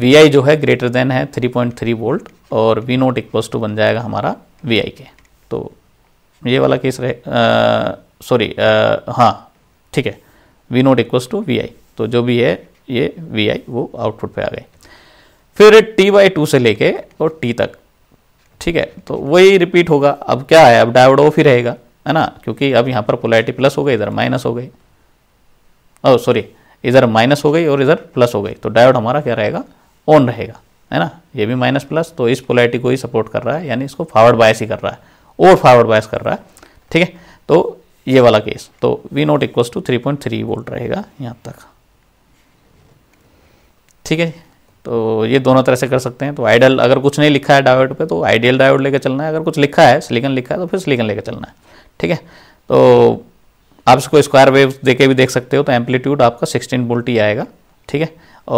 वी आई जो है ग्रेटर देन है थ्री पॉइंट थ्री वोल्ट और वी नोट इक्वल्स टू बन जाएगा हमारा वी आई के तो ये वाला केस रहे सॉरी हाँ ठीक है V naught equals to V I तो जो भी है ये वी आई वो आउटपुट पे आ गए फिर टी बाई टू से लेके और टी तक ठीक है तो वही रिपीट होगा अब क्या है अब डायोड ऑफ ही रहेगा है ना क्योंकि अब यहाँ पर पोलैरिटी प्लस हो गई इधर माइनस हो गई ओ oh, सॉरी इधर माइनस हो गई और इधर प्लस हो गई तो डायोड हमारा क्या रहेगा ऑन रहेगा है ना ये भी माइनस प्लस तो इस पोलैरिटी को ही सपोर्ट कर रहा है यानी इसको फॉरवर्ड बायस ही कर रहा है और फॉरवर्ड बायस कर रहा है ठीक है तो ये वाला केस तो V naught equals to three point three volt रहेगा यहाँ तक ठीक है तो ये दोनों तरह से कर सकते हैं तो आइडल अगर कुछ नहीं लिखा है डायोड पे तो आइडियल डायोड लेकर चलना है अगर कुछ लिखा है सिलिकन लिखा है तो फिर सिलिकन लेकर चलना है ठीक है तो आप इसको स्क्वायर वेव देके भी देख सकते हो तो एम्पलीट्यूड आपका सिक्सटीन वोल्ट ही आएगा ठीक है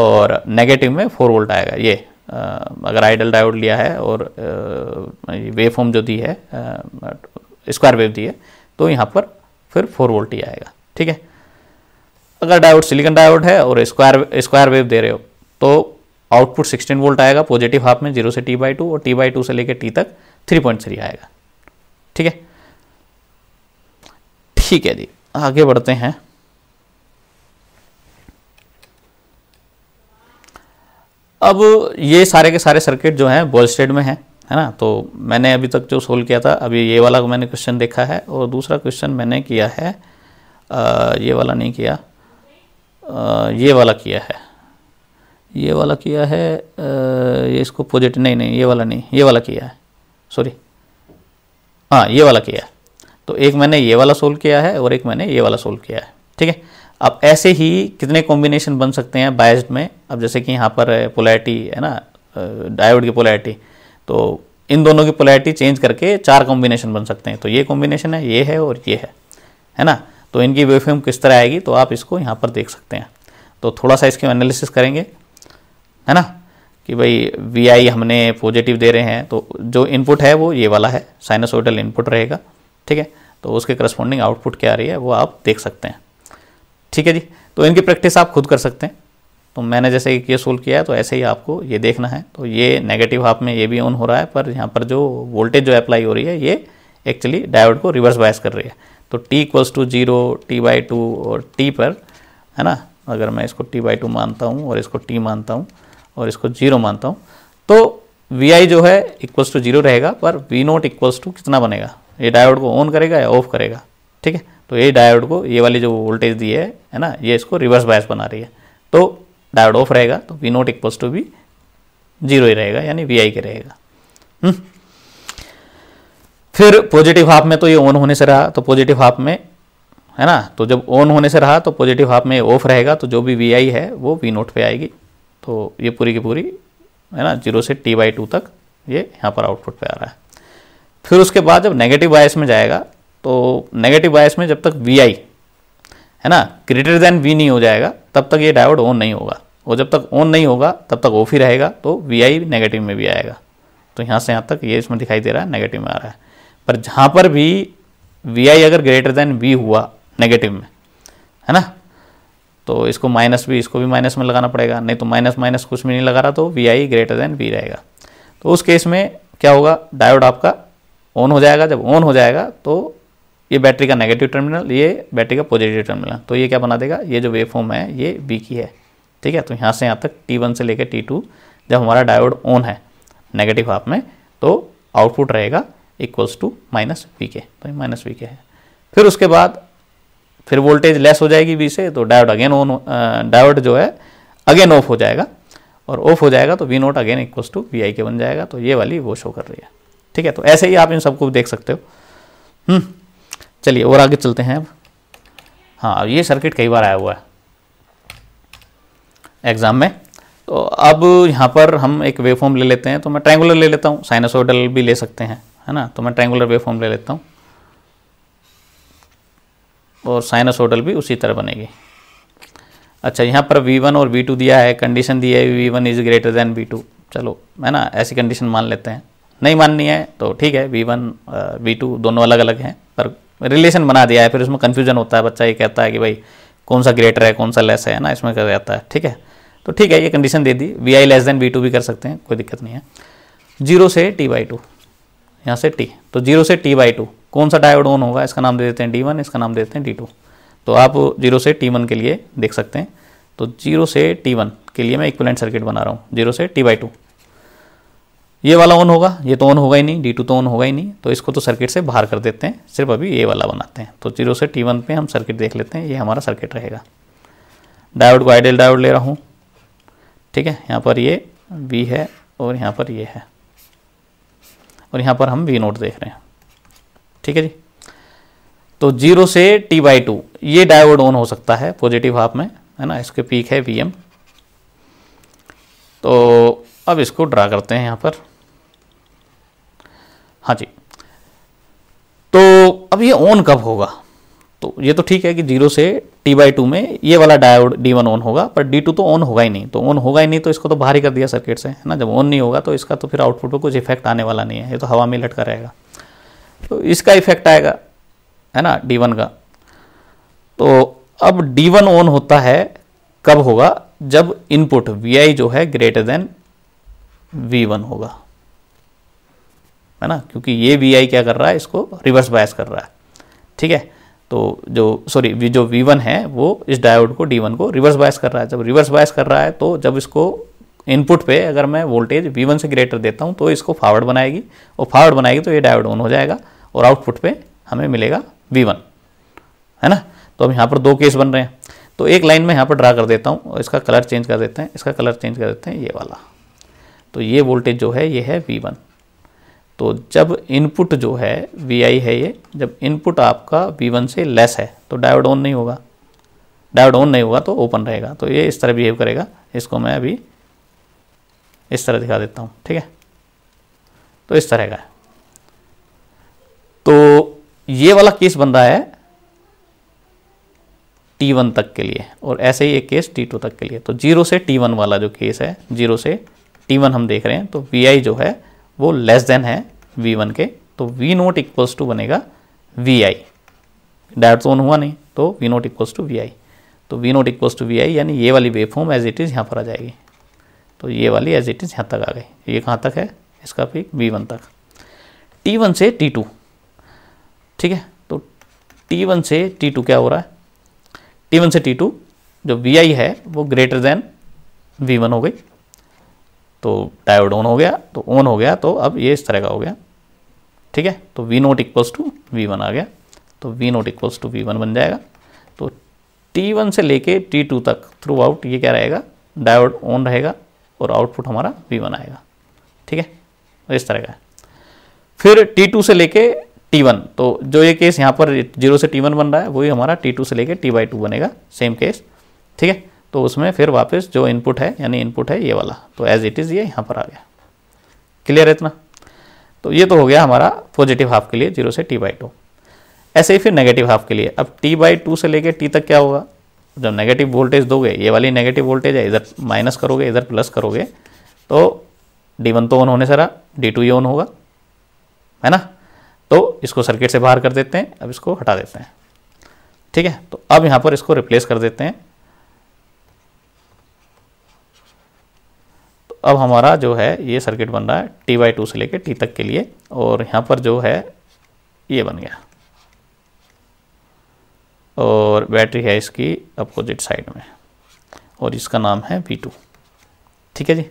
और नेगेटिव में फोर वोल्ट आएगा ये आ, अगर आइडल डायोड लिया है और वेव फॉर्म जो दी है स्क्वायर वेव दी है तो यहाँ पर फिर फोर वोल्ट ही आएगा ठीक है अगर डायोड सिलिकन डायोड है और स्क्वायर स्क्वायर वेव दे रहे हो तो आउटपुट 16 वोल्ट आएगा पॉजिटिव हाफ में जीरो से टी बाई टू और टी बाई टू से लेकर टी तक 3.3 आएगा ठीक है ठीक है जी आगे बढ़ते हैं अब ये सारे के सारे सर्किट जो हैं बॉल स्टेड में हैं है ना तो मैंने अभी तक जो सोल्व किया था अभी ये वाला मैंने क्वेश्चन देखा है और दूसरा क्वेश्चन मैंने किया है आ, ये वाला नहीं किया आ, ये वाला किया है ये वाला किया है ये इसको पॉजिट नहीं नहीं ये वाला नहीं ये वाला किया है सॉरी हाँ ये वाला किया है तो एक मैंने ये वाला सोल्व किया है और एक मैंने ये वाला सोल्व किया है ठीक है अब ऐसे ही कितने कॉम्बिनेशन बन सकते हैं बायस्ड में अब जैसे कि यहाँ पर पोलैरिटी है ना डायोड की पोलैरिटी तो इन दोनों की पोलैरिटी चेंज करके चार कॉम्बिनेशन बन सकते हैं तो ये कॉम्बिनेशन है ये है और ये है है ना तो इनकी वेवफॉर्म किस तरह आएगी तो आप इसको यहाँ पर देख सकते हैं तो थोड़ा सा इसके एनालिसिस करेंगे है ना कि भाई वी आई हमने पॉजिटिव दे रहे हैं तो जो इनपुट है वो ये वाला है साइनसोइडल इनपुट रहेगा ठीक है तो उसके करस्पॉन्डिंग आउटपुट क्या आ रही है वो आप देख सकते हैं ठीक है जी तो इनकी प्रैक्टिस आप खुद कर सकते हैं तो मैंने जैसे कि ये सोल्व किया है तो ऐसे ही आपको ये देखना है तो ये नेगेटिव हाफ में ये भी ऑन हो रहा है पर यहाँ पर जो वोल्टेज जो अप्लाई हो रही है ये एक्चुअली डायोड को रिवर्स बायस कर रही है तो t equals to zero T by two और t पर है ना अगर मैं इसको t बाई टू मानता हूँ और इसको t मानता हूँ और इसको जीरो मानता हूँ तो वी जो है इक्वल्स टू जीरो रहेगा पर वी नोट इक्वल्स टू कितना बनेगा ये डायोड को ऑन करेगा या ऑफ करेगा ठीक है तो ये डायोड को ये वाली जो वोल्टेज दी है है ना ये इसको रिवर्स बायस बना रही है तो डायोड ऑफ रहेगा तो वी नोट इक्वल्स टू भी जीरो ही रहेगा यानी वी आई के रहेगा हम्म। फिर पॉजिटिव हाफ में तो ये ऑन होने से रहा तो पॉजिटिव हाफ में है ना तो जब ऑन होने से रहा तो पॉजिटिव हाफ में ऑफ रहेगा तो जो भी वी आई है वो वी नोट पे आएगी तो ये पूरी की पूरी है ना जीरो से टी बाई टू तक ये यहाँ पर आउटपुट पे आ रहा है फिर उसके बाद जब नेगेटिव बायस में जाएगा तो नेगेटिव बायस में जब तक वी आई है ना ग्रेटर देन वी नहीं हो जाएगा तब तक ये डायोड ऑन नहीं होगा और जब तक ऑन नहीं होगा तब तक ऑफ ही रहेगा तो वी आई नेगेटिव में भी आएगा तो यहाँ से यहाँ तक ये इसमें दिखाई दे रहा है नेगेटिव में आ रहा है पर जहाँ पर भी वी आई अगर ग्रेटर देन वी हुआ नेगेटिव में है ना तो इसको माइनस भी इसको भी माइनस में लगाना पड़ेगा नहीं तो माइनस माइनस कुछ भी नहीं लगा रहा तो V I greater than V रहेगा तो उस केस में क्या होगा डायोड आपका ऑन हो जाएगा जब ऑन हो जाएगा तो ये बैटरी का नेगेटिव टर्मिनल ये बैटरी का पॉजिटिव टर्मिनल तो ये क्या बना देगा ये जो वेव फॉर्म है ये वी की है ठीक है तो यहाँ से यहाँ तक टी वन से लेकर टी टू जब हमारा डायोड ऑन है नेगेटिव हाफ में तो आउटपुट रहेगा इक्वल्स टू माइनस वी के तो ये माइनस वी के है फिर उसके बाद फिर वोल्टेज लेस हो जाएगी वी से तो डायोड अगेन ऑन डायोड जो है अगेन ऑफ हो जाएगा और ऑफ हो जाएगा तो V naught again equals to V I के बन जाएगा तो ये वाली वो शो कर रही है ठीक है तो ऐसे ही आप इन सबको देख सकते हो हम्म, चलिए और आगे चलते हैं अब हाँ ये सर्किट कई बार आया हुआ है एग्ज़ाम में तो अब यहाँ पर हम एक वेव ले लेते हैं तो मैं ट्रैंगुलर ले लेता हूँ साइनसोडल भी ले सकते हैं है ना तो मैं ट्रैंगुलर वेव फॉर्म ले लेता हूँ और साइनस होटल भी उसी तरह बनेगी अच्छा यहाँ पर वी वन और वी टू दिया है कंडीशन दी है V one is greater than V two चलो है ना ऐसी कंडीशन मान लेते हैं नहीं माननी है तो ठीक है वी वन वी टू दोनों अलग अलग हैं पर रिलेशन बना दिया है फिर उसमें कन्फ्यूजन होता है बच्चा ये कहता है कि भाई कौन सा ग्रेटर है कौन सा लेस है ना इसमें कर जाता है ठीक है तो ठीक है ये कंडीशन दे दी V I less than V two भी कर सकते हैं कोई दिक्कत नहीं है जीरो से टी बाई टू यहाँ से टी तो जीरो से टी बाई टू कौन सा डायोड ऑन होगा इसका नाम दे देते हैं डी वन इसका नाम दे देते हैं डी टू तो आप जीरो से टी वन के लिए देख सकते हैं तो जीरो से टी वन के लिए मैं इक्वलेंट सर्किट बना रहा हूँ जीरो से टी बाई टू ये वाला ऑन होगा ये तो ऑन होगा ही नहीं डी टू तो ऑन होगा ही नहीं तो इसको तो सर्किट से बाहर कर देते हैं सिर्फ अभी ये वाला बनाते हैं तो जीरो से टी वन पे हम सर्किट देख लेते हैं ये हमारा सर्किट रहेगा डायोड को आइडियल डायोड ले रहा हूँ ठीक है यहाँ पर ये वी है और यहाँ पर ये है और यहाँ पर हम वी नोट देख रहे हैं ठीक है जी तो जीरो से टी बाई टू ये डायोड ऑन हो सकता है पॉजिटिव हाफ में है ना इसके पीक है वी तो अब इसको ड्रा करते हैं यहाँ पर हाँ जी तो अब ये ऑन कब होगा तो ये तो ठीक है कि जीरो से टी बाई टू में ये वाला डायोड डी वन ऑन होगा पर डी टू तो ऑन होगा ही नहीं तो ऑन होगा ही नहीं तो इसको तो बाहर ही कर दिया सर्किट से है ना जब ऑन नहीं होगा तो इसका तो फिर आउटपुट पर कुछ इफेक्ट आने वाला नहीं है ये तो हवा में लटका रहेगा तो इसका इफेक्ट आएगा है ना डी वन का तो अब डी वन ऑन होता है कब होगा जब इनपुट वी आई जो है ग्रेटर देन वी वन होगा है ना क्योंकि ये वी आई क्या कर रहा है इसको रिवर्स बायस कर रहा है ठीक है तो जो सॉरी जो वी वन है वो इस डायोड को डी वन को रिवर्स बायस कर रहा है जब रिवर्स बायस कर रहा है तो जब इसको इनपुट पे अगर मैं वोल्टेज वन से ग्रेटर देता हूँ तो इसको फॉरवर्ड बनाएगी और फॉरवर्ड बनाएगी तो ये डायोड ऑन हो जाएगा और आउटपुट पे हमें मिलेगा वी वन है ना तो अब यहाँ पर दो केस बन रहे हैं तो एक लाइन में यहाँ पर ड्रा कर देता हूँ और इसका कलर चेंज कर देते हैं इसका कलर चेंज कर देते हैं ये वाला तो ये वोल्टेज जो है ये है वी वन तो जब इनपुट जो है वी आई है ये जब इनपुट आपका वी वन से लेस है तो डायवर्ड ऑन नहीं होगा डायवर्ड ऑन नहीं होगा तो ओपन रहेगा तो ये इस तरह बिहेव करेगा इसको मैं अभी इस तरह दिखा देता हूँ ठीक है तो इस तरह का है तो ये वाला केस बन रहा है T1 तक के लिए और ऐसे ही एक केस T2 तक के लिए तो जीरो से T1 वाला जो केस है जीरो से T1 हम देख रहे हैं तो Vi जो है वो लेस देन है V1 के तो V नोट इक्वल्स टू बनेगा Vi आई डायरेक्ट ऑन हुआ नहीं तो V naught equals to V तो V naught equals to V यानी ये वाली wave form as it is यहाँ पर आ जाएगी तो ये वाली एज इट इज़ यहाँ तक आ गई ये कहाँ तक है इसका पीक V1 तक T1 से T2 ठीक है तो टी वन से टी टू क्या हो रहा है टी वन से टी टू जो वी आई है वो ग्रेटर देन वी वन हो गई तो डायोड ऑन हो गया तो ऑन हो गया तो अब ये इस तरह का हो गया ठीक है तो V naught equals to V one आ गया तो V naught equals to V one बन जाएगा तो टी वन से लेके टी टू तक थ्रू आउट ये क्या रहेगा डायोड ऑन रहेगा और आउटपुट हमारा वी वन आएगा ठीक है तो इस तरह का फिर टी टू से लेके टी वन तो जो ये केस यहाँ पर जीरो से टी वन बन रहा है वही हमारा टी टू से लेके टी बाई टू बनेगा सेम केस ठीक है तो उसमें फिर वापस जो इनपुट है यानी इनपुट है ये वाला तो एज इट इज़ ये यहाँ पर आ गया क्लियर है इतना तो ये तो हो गया हमारा पॉजिटिव हाफ के लिए जीरो से टी बाई टू ऐसे ही फिर नेगेटिव हाफ के लिए अब टी बाई टू से लेके टी तक क्या होगा जब नेगेटिव वोल्टेज दोगे ये वाली नेगेटिव वोल्टेज है इधर माइनस करोगे इधर प्लस करोगे तो डी वन तो ऑन होने से रहा डी टू ये ऑन होगा है ना तो इसको सर्किट से बाहर कर देते हैं अब इसको हटा देते हैं ठीक है तो अब यहां पर इसको रिप्लेस कर देते हैं तो अब हमारा जो है ये सर्किट बन रहा है टी बाई टू से लेकर टी तक के लिए और यहां पर जो है ये बन गया और बैटरी है इसकी अपोजिट साइड में और इसका नाम है वी टू ठीक है जी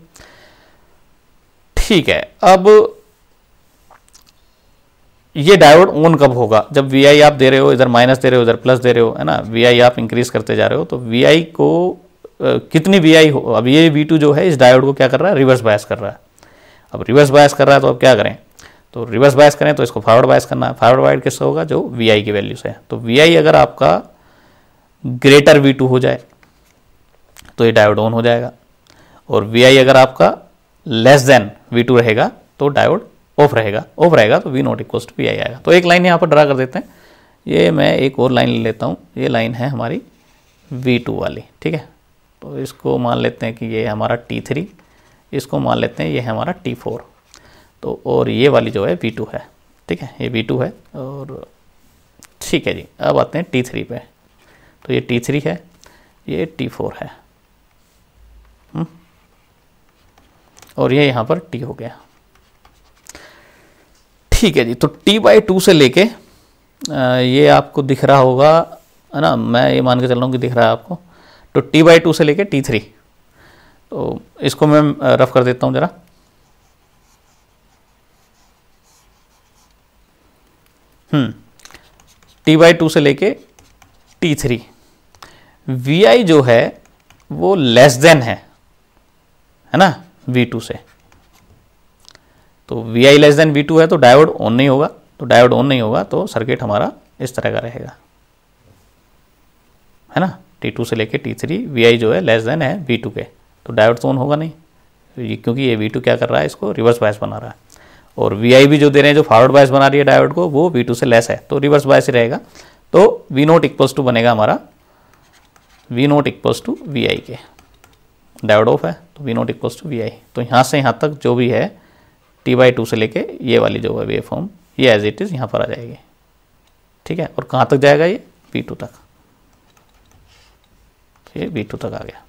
ठीक है अब ये डायोड ऑन कब होगा जब वी आप दे रहे हो इधर माइनस दे रहे हो इधर प्लस दे रहे हो है ना वी आप इंक्रीज करते जा रहे हो तो वी को आ, कितनी वी हो अब ये वी जो है इस डायोड को क्या कर रहा है रिवर्स बायस कर रहा है अब रिवर्स बायस कर रहा है तो अब क्या करें तो रिवर्स बायस करें तो इसको फॉरवर्ड बायस करना है फॉरवर्ड बायस किससे होगा जो वी की वैल्यू से है तो वी अगर आपका ग्रेटर वी हो जाए तो ये डायोड ऑन हो जाएगा और वी अगर आपका लेस देन वी रहेगा तो डायोड ऑफ रहेगा ऑफ रहेगा तो V naught equal to P I आएगा तो एक लाइन यहाँ पर ड्रा कर देते हैं ये मैं एक और लाइन ले लेता हूँ ये लाइन है हमारी वी टू वाली ठीक है तो इसको मान लेते हैं कि ये हमारा टी थ्री इसको मान लेते हैं ये है हमारा टी फोर तो और ये वाली जो है वी टू है ठीक है ये वी टू है और ठीक है जी अब आते हैं टी थ्री पे तो ये टी थ्री है ये टी फोर है हुँ? हम्म? और ये यहाँ पर टी हो गया ठीक है जी तो टी बाई टू से लेके ये आपको दिख रहा होगा है ना मैं ये मान के चल रहा हूँ कि दिख रहा है आपको तो टी बाई टू से लेके टी थ्री तो इसको मैं रफ कर देता हूँ ज़रा टी बाई टू से लेके टी थ्री वी आई जो है वो लेस देन है है ना वी टू से तो V I less than V two है तो डायोड ऑन नहीं होगा तो डायोड ऑन नहीं होगा तो सर्किट हमारा इस तरह का रहेगा है ना टी टू से लेके टी थ्री वी आई जो है लेस देन है वी टू के तो डायोड तो ऑन होगा नहीं तो क्योंकि ये वी टू क्या कर रहा है इसको रिवर्स बायस बना रहा है और वी आई भी जो दे रहे हैं जो फॉरवर्ड बायस बना रही है डायोड को वो वी टू से लेस है तो रिवर्स बायस ही रहेगा तो वी नोट इक्वल्स टू बनेगा हमारा V naught equals to V I के डायोड ऑफ है तो V naught equals to V I तो यहाँ से यहाँ तक जो भी है टी बाई टू से लेके ये वाली जो है वे फॉर्म ये एज इट इज़ यहाँ पर आ जाएगी ठीक है और कहाँ तक जाएगा ये बी टू तक ये बी टू तक आ गया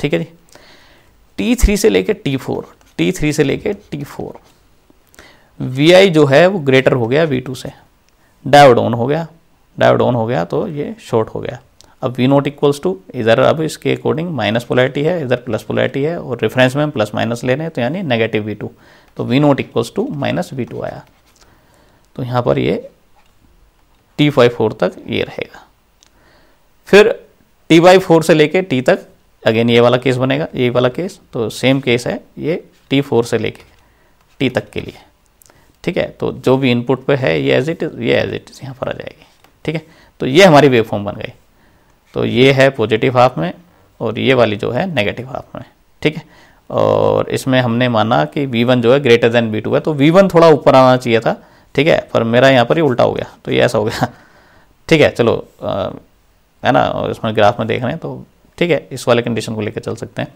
ठीक है जी टी थ्री से लेके टी फोर टी थ्री से लेके टी फोर वी आई जो है वो ग्रेटर हो गया वी टू से डायोड ऑन हो गया डायोड ऑन हो गया तो ये शॉर्ट हो गया अब वी नोट इक्वल्स टू इधर अब इसके अकॉर्डिंग माइनस पोलैरिटी है इधर प्लस पोलैरिटी है और रेफरेंस में हम प्लस माइनस ले रहे हैं तो यानी नेगेटिव वी टू तो V naught equals to minus V two आया तो यहाँ पर ये टी बाई फोर तक ये रहेगा फिर टी बाई फोर से लेके टी तक अगेन ये वाला केस बनेगा ये वाला केस तो सेम केस है ये टी फोर से लेके टी तक के लिए ठीक है तो जो भी इनपुट पे है ये as it is as as it is यहाँ पर आ जाएगी ठीक है तो ये हमारी वेव फॉर्म बन गई तो ये है पॉजिटिव हाफ में और ये वाली जो है नेगेटिव हाफ में ठीक है और इसमें हमने माना कि V1 जो है ग्रेटर देन V2 है तो V1 थोड़ा ऊपर आना चाहिए था ठीक है पर मेरा यहाँ पर ही उल्टा हो गया तो ये ऐसा हो गया ठीक है चलो है ना इसमें ग्राफ में देख रहे हैं तो ठीक है इस वाले कंडीशन को लेकर चल सकते हैं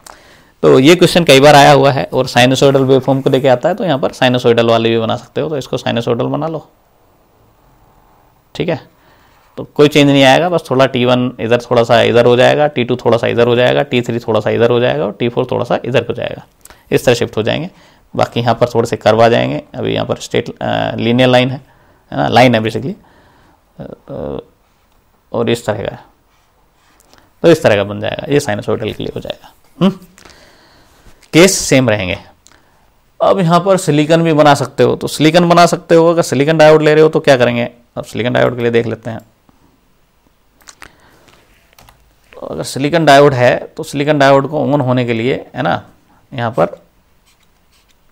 तो ये क्वेश्चन कई बार आया हुआ है और साइनोसोइडल वेवफॉर्म को लेके आता है तो यहाँ पर साइनोसोइडल वाले भी बना सकते हो तो इसको साइनोसोइडल बना लो ठीक है तो कोई चेंज नहीं आएगा बस थोड़ा टी वन इधर थोड़ा सा इधर हो जाएगा टी टू थोड़ा सा इधर हो जाएगा टी थ्री थोड़ा सा इधर हो जाएगा और टी फोर थोड़ा सा इधर हो जाएगा इस तरह शिफ्ट हो जाएंगे बाकी यहाँ पर थोड़े से कर्व आ जाएंगे अभी यहाँ पर स्टेट लीनियर लाइन है है ना लाइन है बेसिकली और इस तरह का तो इस तरह का बन जाएगा ये होटल के लिए हो जाएगा केस सेम हम्म। रहेंगे अब यहाँ पर सिलिकन भी बना सकते हो तो सिलिकन बना सकते हो अगर सिलिकन डायोड ले रहे हो तो क्या करेंगे अब सिलिकन डायोड के लिए देख लेते हैं तो अगर सिलिकन डायोड है तो सिलिकन डायोड को ऑन होने के लिए है ना यहाँ पर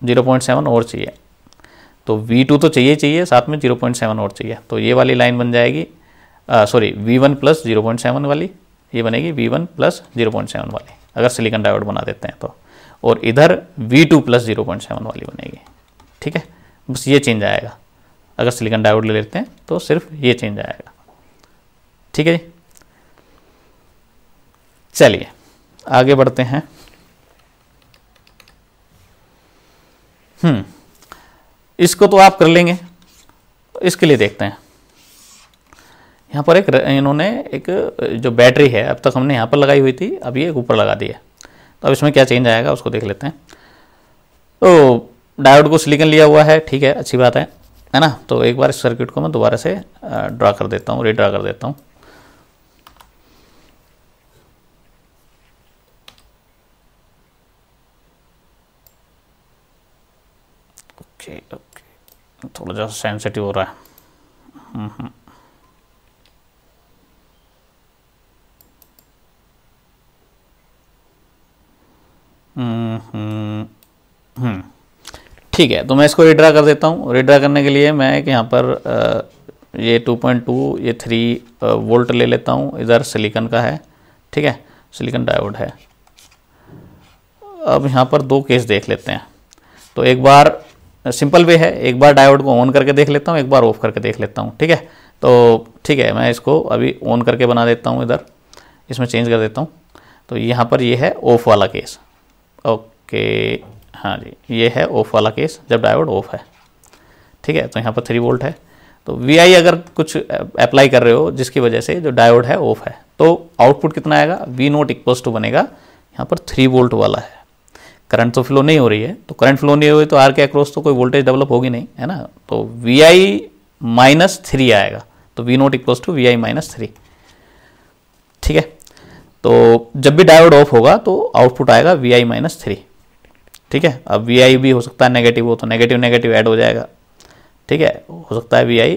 0.7 और चाहिए तो V2 तो चाहिए चाहिए साथ में 0.7 और चाहिए तो ये वाली लाइन बन जाएगी sorry V1 one plus zero वाली ये बनेगी V1 वन प्लस जीरो वाली अगर सिलिकॉन डायोड बना देते हैं तो और इधर V2 टू प्लस जीरो वाली बनेगी ठीक है बस ये चेंज आएगा अगर सिलिकॉन डायोड ले लेते हैं तो सिर्फ ये चेंज आएगा ठीक है जी चलिए आगे बढ़ते हैं हम्म इसको तो आप कर लेंगे इसके लिए देखते हैं यहाँ पर एक इन्होंने एक जो बैटरी है अब तक हमने यहाँ पर लगाई हुई थी अब ये ऊपर लगा दी है तो अब इसमें क्या चेंज आएगा उसको देख लेते हैं तो डायोड को सिलिकन लिया हुआ है ठीक है अच्छी बात है है ना तो एक बार इस सर्किट को मैं दोबारा से ड्रा कर देता हूँ रिड्रा कर देता हूँ ओके ओके थोड़ा ज़्यादा सेंसिटिव हो रहा है हम्म। ठीक है तो मैं इसको रिड्रा कर देता हूँ रिड्रा करने के लिए मैं एक यहाँ पर ये 2.2 ये 3 वोल्ट ले लेता हूँ इधर सिलिकन का है ठीक है सिलिकन डायोड है अब यहाँ पर दो केस देख लेते हैं तो एक बार सिंपल वे है एक बार डायोड को ऑन करके देख लेता हूँ एक बार ऑफ करके देख लेता हूँ ठीक है तो ठीक है मैं इसको अभी ऑन करके बना देता हूँ इधर इसमें चेंज कर देता हूँ तो यहाँ पर ये है ऑफ वाला केस ओके हाँ जी ये है ऑफ वाला केस जब डायोड ऑफ है ठीक है तो यहाँ पर थ्री वोल्ट है तो वी आई अगर कुछ अप्लाई कर रहे हो जिसकी वजह से जो डायोड है ऑफ है तो आउटपुट कितना आएगा वी नोट इक्वल्स टू बनेगा यहाँ पर थ्री वोल्ट वाला है करंट तो फ्लो नहीं हो रही है तो करंट फ्लो नहीं हो रही तो आर के अक्रॉस तो कोई वोल्टेज डेवलप होगी नहीं है ना तो वी आई माइनस थ्री आएगा तो V naught equals to V I minus three ठीक है तो जब भी डायोड ऑफ होगा तो आउटपुट आएगा वी आई माइनस थ्री ठीक है अब वी आई भी हो सकता है नेगेटिव हो तो नेगेटिव नेगेटिव ऐड हो जाएगा ठीक है हो सकता है वी आई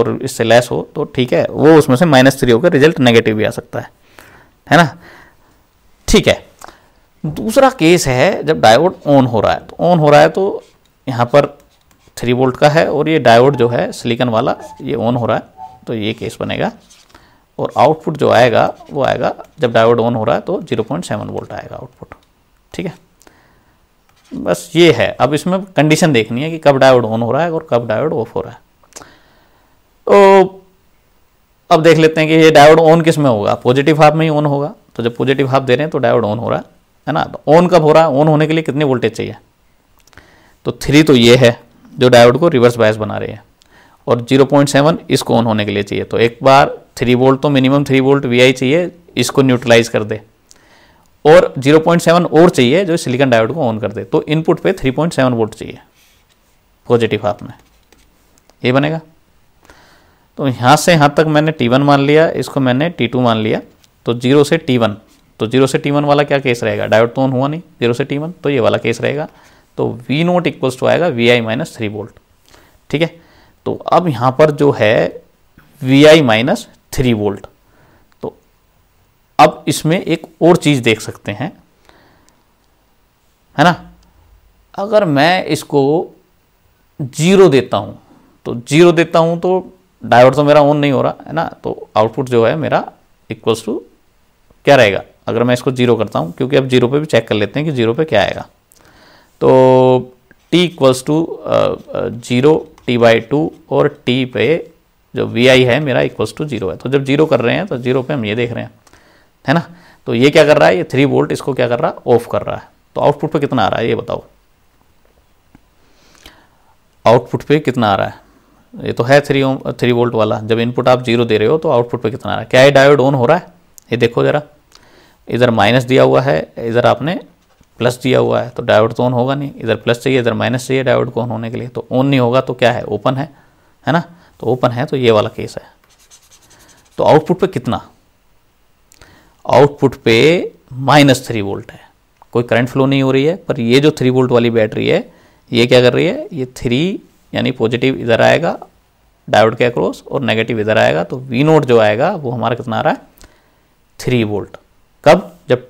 और इससे लेस हो तो ठीक है वो उसमें से माइनस थ्री होकर रिजल्ट नेगेटिव भी आ सकता है है ना ठीक है दूसरा केस है जब डायोड ऑन हो रहा है तो ऑन हो रहा है तो यहाँ पर थ्री वोल्ट का है और ये डायोड जो है सिलिकन वाला ये ऑन हो रहा है तो ये केस बनेगा और आउटपुट जो आएगा वो आएगा जब डायोड ऑन हो रहा है तो 0.7 वोल्ट आएगा आउटपुट ठीक है बस ये है अब इसमें कंडीशन देखनी है कि कब डायोड ऑन हो रहा है और कब डायोड ऑफ हो रहा है तो अब देख लेते हैं कि ये डायोड ऑन किस में होगा पॉजिटिव हाफ में ही ऑन होगा तो जब पॉजिटिव हाफ दे रहे हैं तो डायोड ऑन हो रहा है है ना ऑन तो कब हो रहा है ऑन होने के लिए कितनी वोल्टेज चाहिए तो थ्री तो ये है जो डायोड को रिवर्स बायस बना रही है और जीरो पॉइंट सेवन इसको ऑन होने के लिए चाहिए तो एक बार थ्री वोल्ट तो मिनिमम थ्री वोल्ट वी चाहिए इसको न्यूट्रलाइज कर दे और 0.7 और चाहिए जो सिलिकॉन डायोड को ऑन कर दे तो इनपुट पे 3.7 वोल्ट चाहिए पॉजिटिव हाथ में ये बनेगा तो यहाँ से यहाँ तक मैंने T1 मान लिया इसको मैंने T2 मान लिया तो जीरो से T1 तो जीरो से टी वन वाला क्या केस रहेगा डायोड तो ऑन हुआ नहीं जीरो से टी वन तो ये वाला केस रहेगा तो वी नोट इक्वल्स टू आएगा V I minus three volt ठीक है तो अब यहाँ पर जो है V I minus three volt तो अब इसमें एक और चीज़ देख सकते हैं है ना अगर मैं इसको जीरो देता हूँ तो जीरो देता हूँ तो डायोड तो मेरा ऑन नहीं हो रहा है ना तो आउटपुट जो है मेरा इक्वल्स टू क्या रहेगा अगर मैं इसको जीरो करता हूँ क्योंकि अब जीरो पे भी चेक कर लेते हैं कि जीरो पे क्या आएगा तो T equals to zero T by two और टी पे जो वी आई है मेरा इक्वल्स टू जीरो है तो जब जीरो कर रहे हैं तो जीरो पे हम ये देख रहे हैं है ना तो ये क्या कर रहा है ये थ्री वोल्ट इसको क्या कर रहा है ऑफ कर रहा है तो आउटपुट पे कितना आ रहा है ये बताओ आउटपुट पे कितना आ रहा है ये तो है थ्री थ्री वोल्ट वाला जब इनपुट आप जीरो दे रहे हो तो आउटपुट पे कितना आ रहा है क्या ये डायोड ऑन हो रहा है ये देखो ज़रा इधर माइनस दिया हुआ है इधर आपने प्लस दिया हुआ है तो डायोड तो ऑन होगा नहीं इधर प्लस चाहिए इधर माइनस चाहिए डायोड को ऑन होने के लिए तो ऑन नहीं होगा तो क्या है ओपन है है ना तो ओपन है तो ये वाला केस है तो आउटपुट पे कितना आउटपुट पे माइनस थ्री वोल्ट है कोई करंट फ्लो नहीं हो रही है पर ये जो थ्री वोल्ट वाली बैटरी है ये क्या कर रही है ये थ्री यानी पॉजिटिव इधर आएगा डायोड के अक्रॉस और नेगेटिव इधर आएगा तो वी नोट जो आएगा वो हमारा कितना आ रहा है थ्री वोल्ट कब जब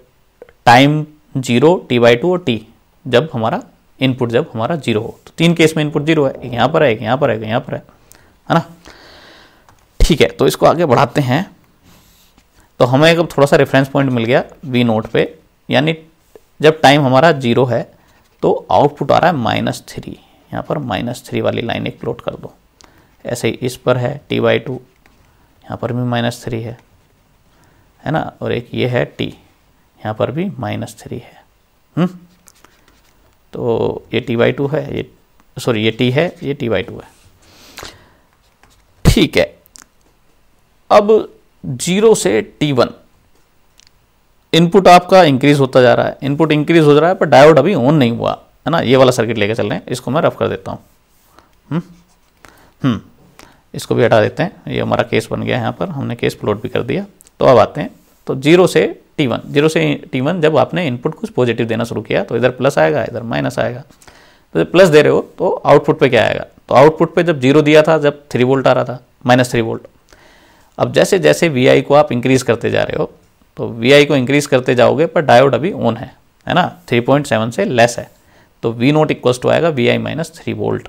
time zero T by two और टी जब हमारा इनपुट जब हमारा जीरो हो तो तीन केस में इनपुट जीरो है एक यहाँ पर है एक यहाँ पर है एक यहाँ पर है है ना ठीक है तो इसको आगे बढ़ाते हैं तो हमें एक थोड़ा सा रेफरेंस पॉइंट मिल गया वी नोट पे यानी जब टाइम हमारा जीरो है तो आउटपुट आ रहा है माइनस थ्री यहाँ पर माइनस थ्री वाली लाइन एक प्लॉट कर दो ऐसे ही इस पर है टी बाई टू यहाँ पर भी माइनस थ्री है है ना और एक ये है टी यहाँ पर भी माइनस थ्री है हुँ? हम्म? तो ये टी बाई टू है ये सॉरी ये टी है ये टी बाई टू है ठीक है अब जीरो से टी वन इनपुट आपका इंक्रीज होता जा रहा है इनपुट इंक्रीज हो जा रहा है पर डायोड अभी ऑन नहीं हुआ है ना ये वाला सर्किट लेकर चल रहे हैं इसको मैं रफ कर देता हूँ हम्म? हम्म इसको भी हटा देते हैं ये हमारा केस बन गया है यहाँ पर हमने केस प्लॉट भी कर दिया तो अब आते हैं तो जीरो से टी वन जीरो से टी वन जब आपने इनपुट कुछ पॉजिटिव देना शुरू किया तो इधर प्लस आएगा इधर माइनस आएगा तो जब प्लस दे रहे हो तो आउटपुट पे क्या आएगा तो आउटपुट पे जब जीरो दिया था जब थ्री वोल्ट आ रहा था माइनस थ्री वोल्ट अब जैसे जैसे वी को आप इंक्रीज़ करते जा रहे हो तो वी को इंक्रीज़ करते जाओगे पर डायोड अभी ऑन है है ना थ्री पॉइंट सेवन से लेस है तो वी नोट इक्वल टू आएगा V I minus three volt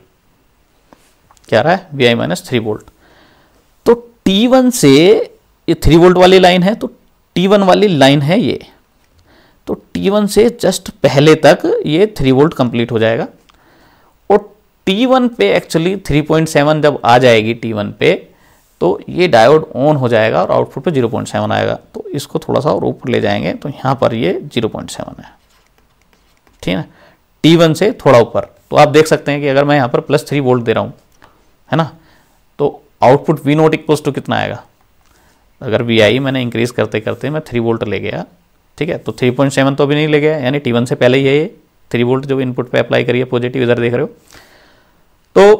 क्या रहा है V I minus three volt तो टी वन से ये थ्री वोल्ट वाली लाइन है तो टी वन वाली लाइन है ये तो टी वन से जस्ट पहले तक ये थ्री वोल्ट कंप्लीट हो जाएगा और टी वन पे एक्चुअली थ्री पॉइंट सेवन जब आ जाएगी टी वन पे तो ये डायोड ऑन हो जाएगा और आउटपुट पे जीरो पॉइंट सेवन आएगा तो इसको थोड़ा सा और ऊपर ले जाएंगे तो यहाँ पर ये जीरो पॉइंट सेवन है ठीक है टी वन से थोड़ा ऊपर तो आप देख सकते हैं कि अगर मैं यहाँ पर प्लस थ्री वोल्ट दे रहा हूँ है ना तो output V naught equals to कितना आएगा अगर वी आई मैंने इंक्रीज़ करते करते मैं थ्री वोल्ट ले गया ठीक है तो थ्री पॉइंट सेवन तो अभी नहीं ले गया यानी टी वन से पहले ही है ये थ्री वोल्ट जो इनपुट पे अप्लाई करिए पॉजिटिव इधर देख रहे हो तो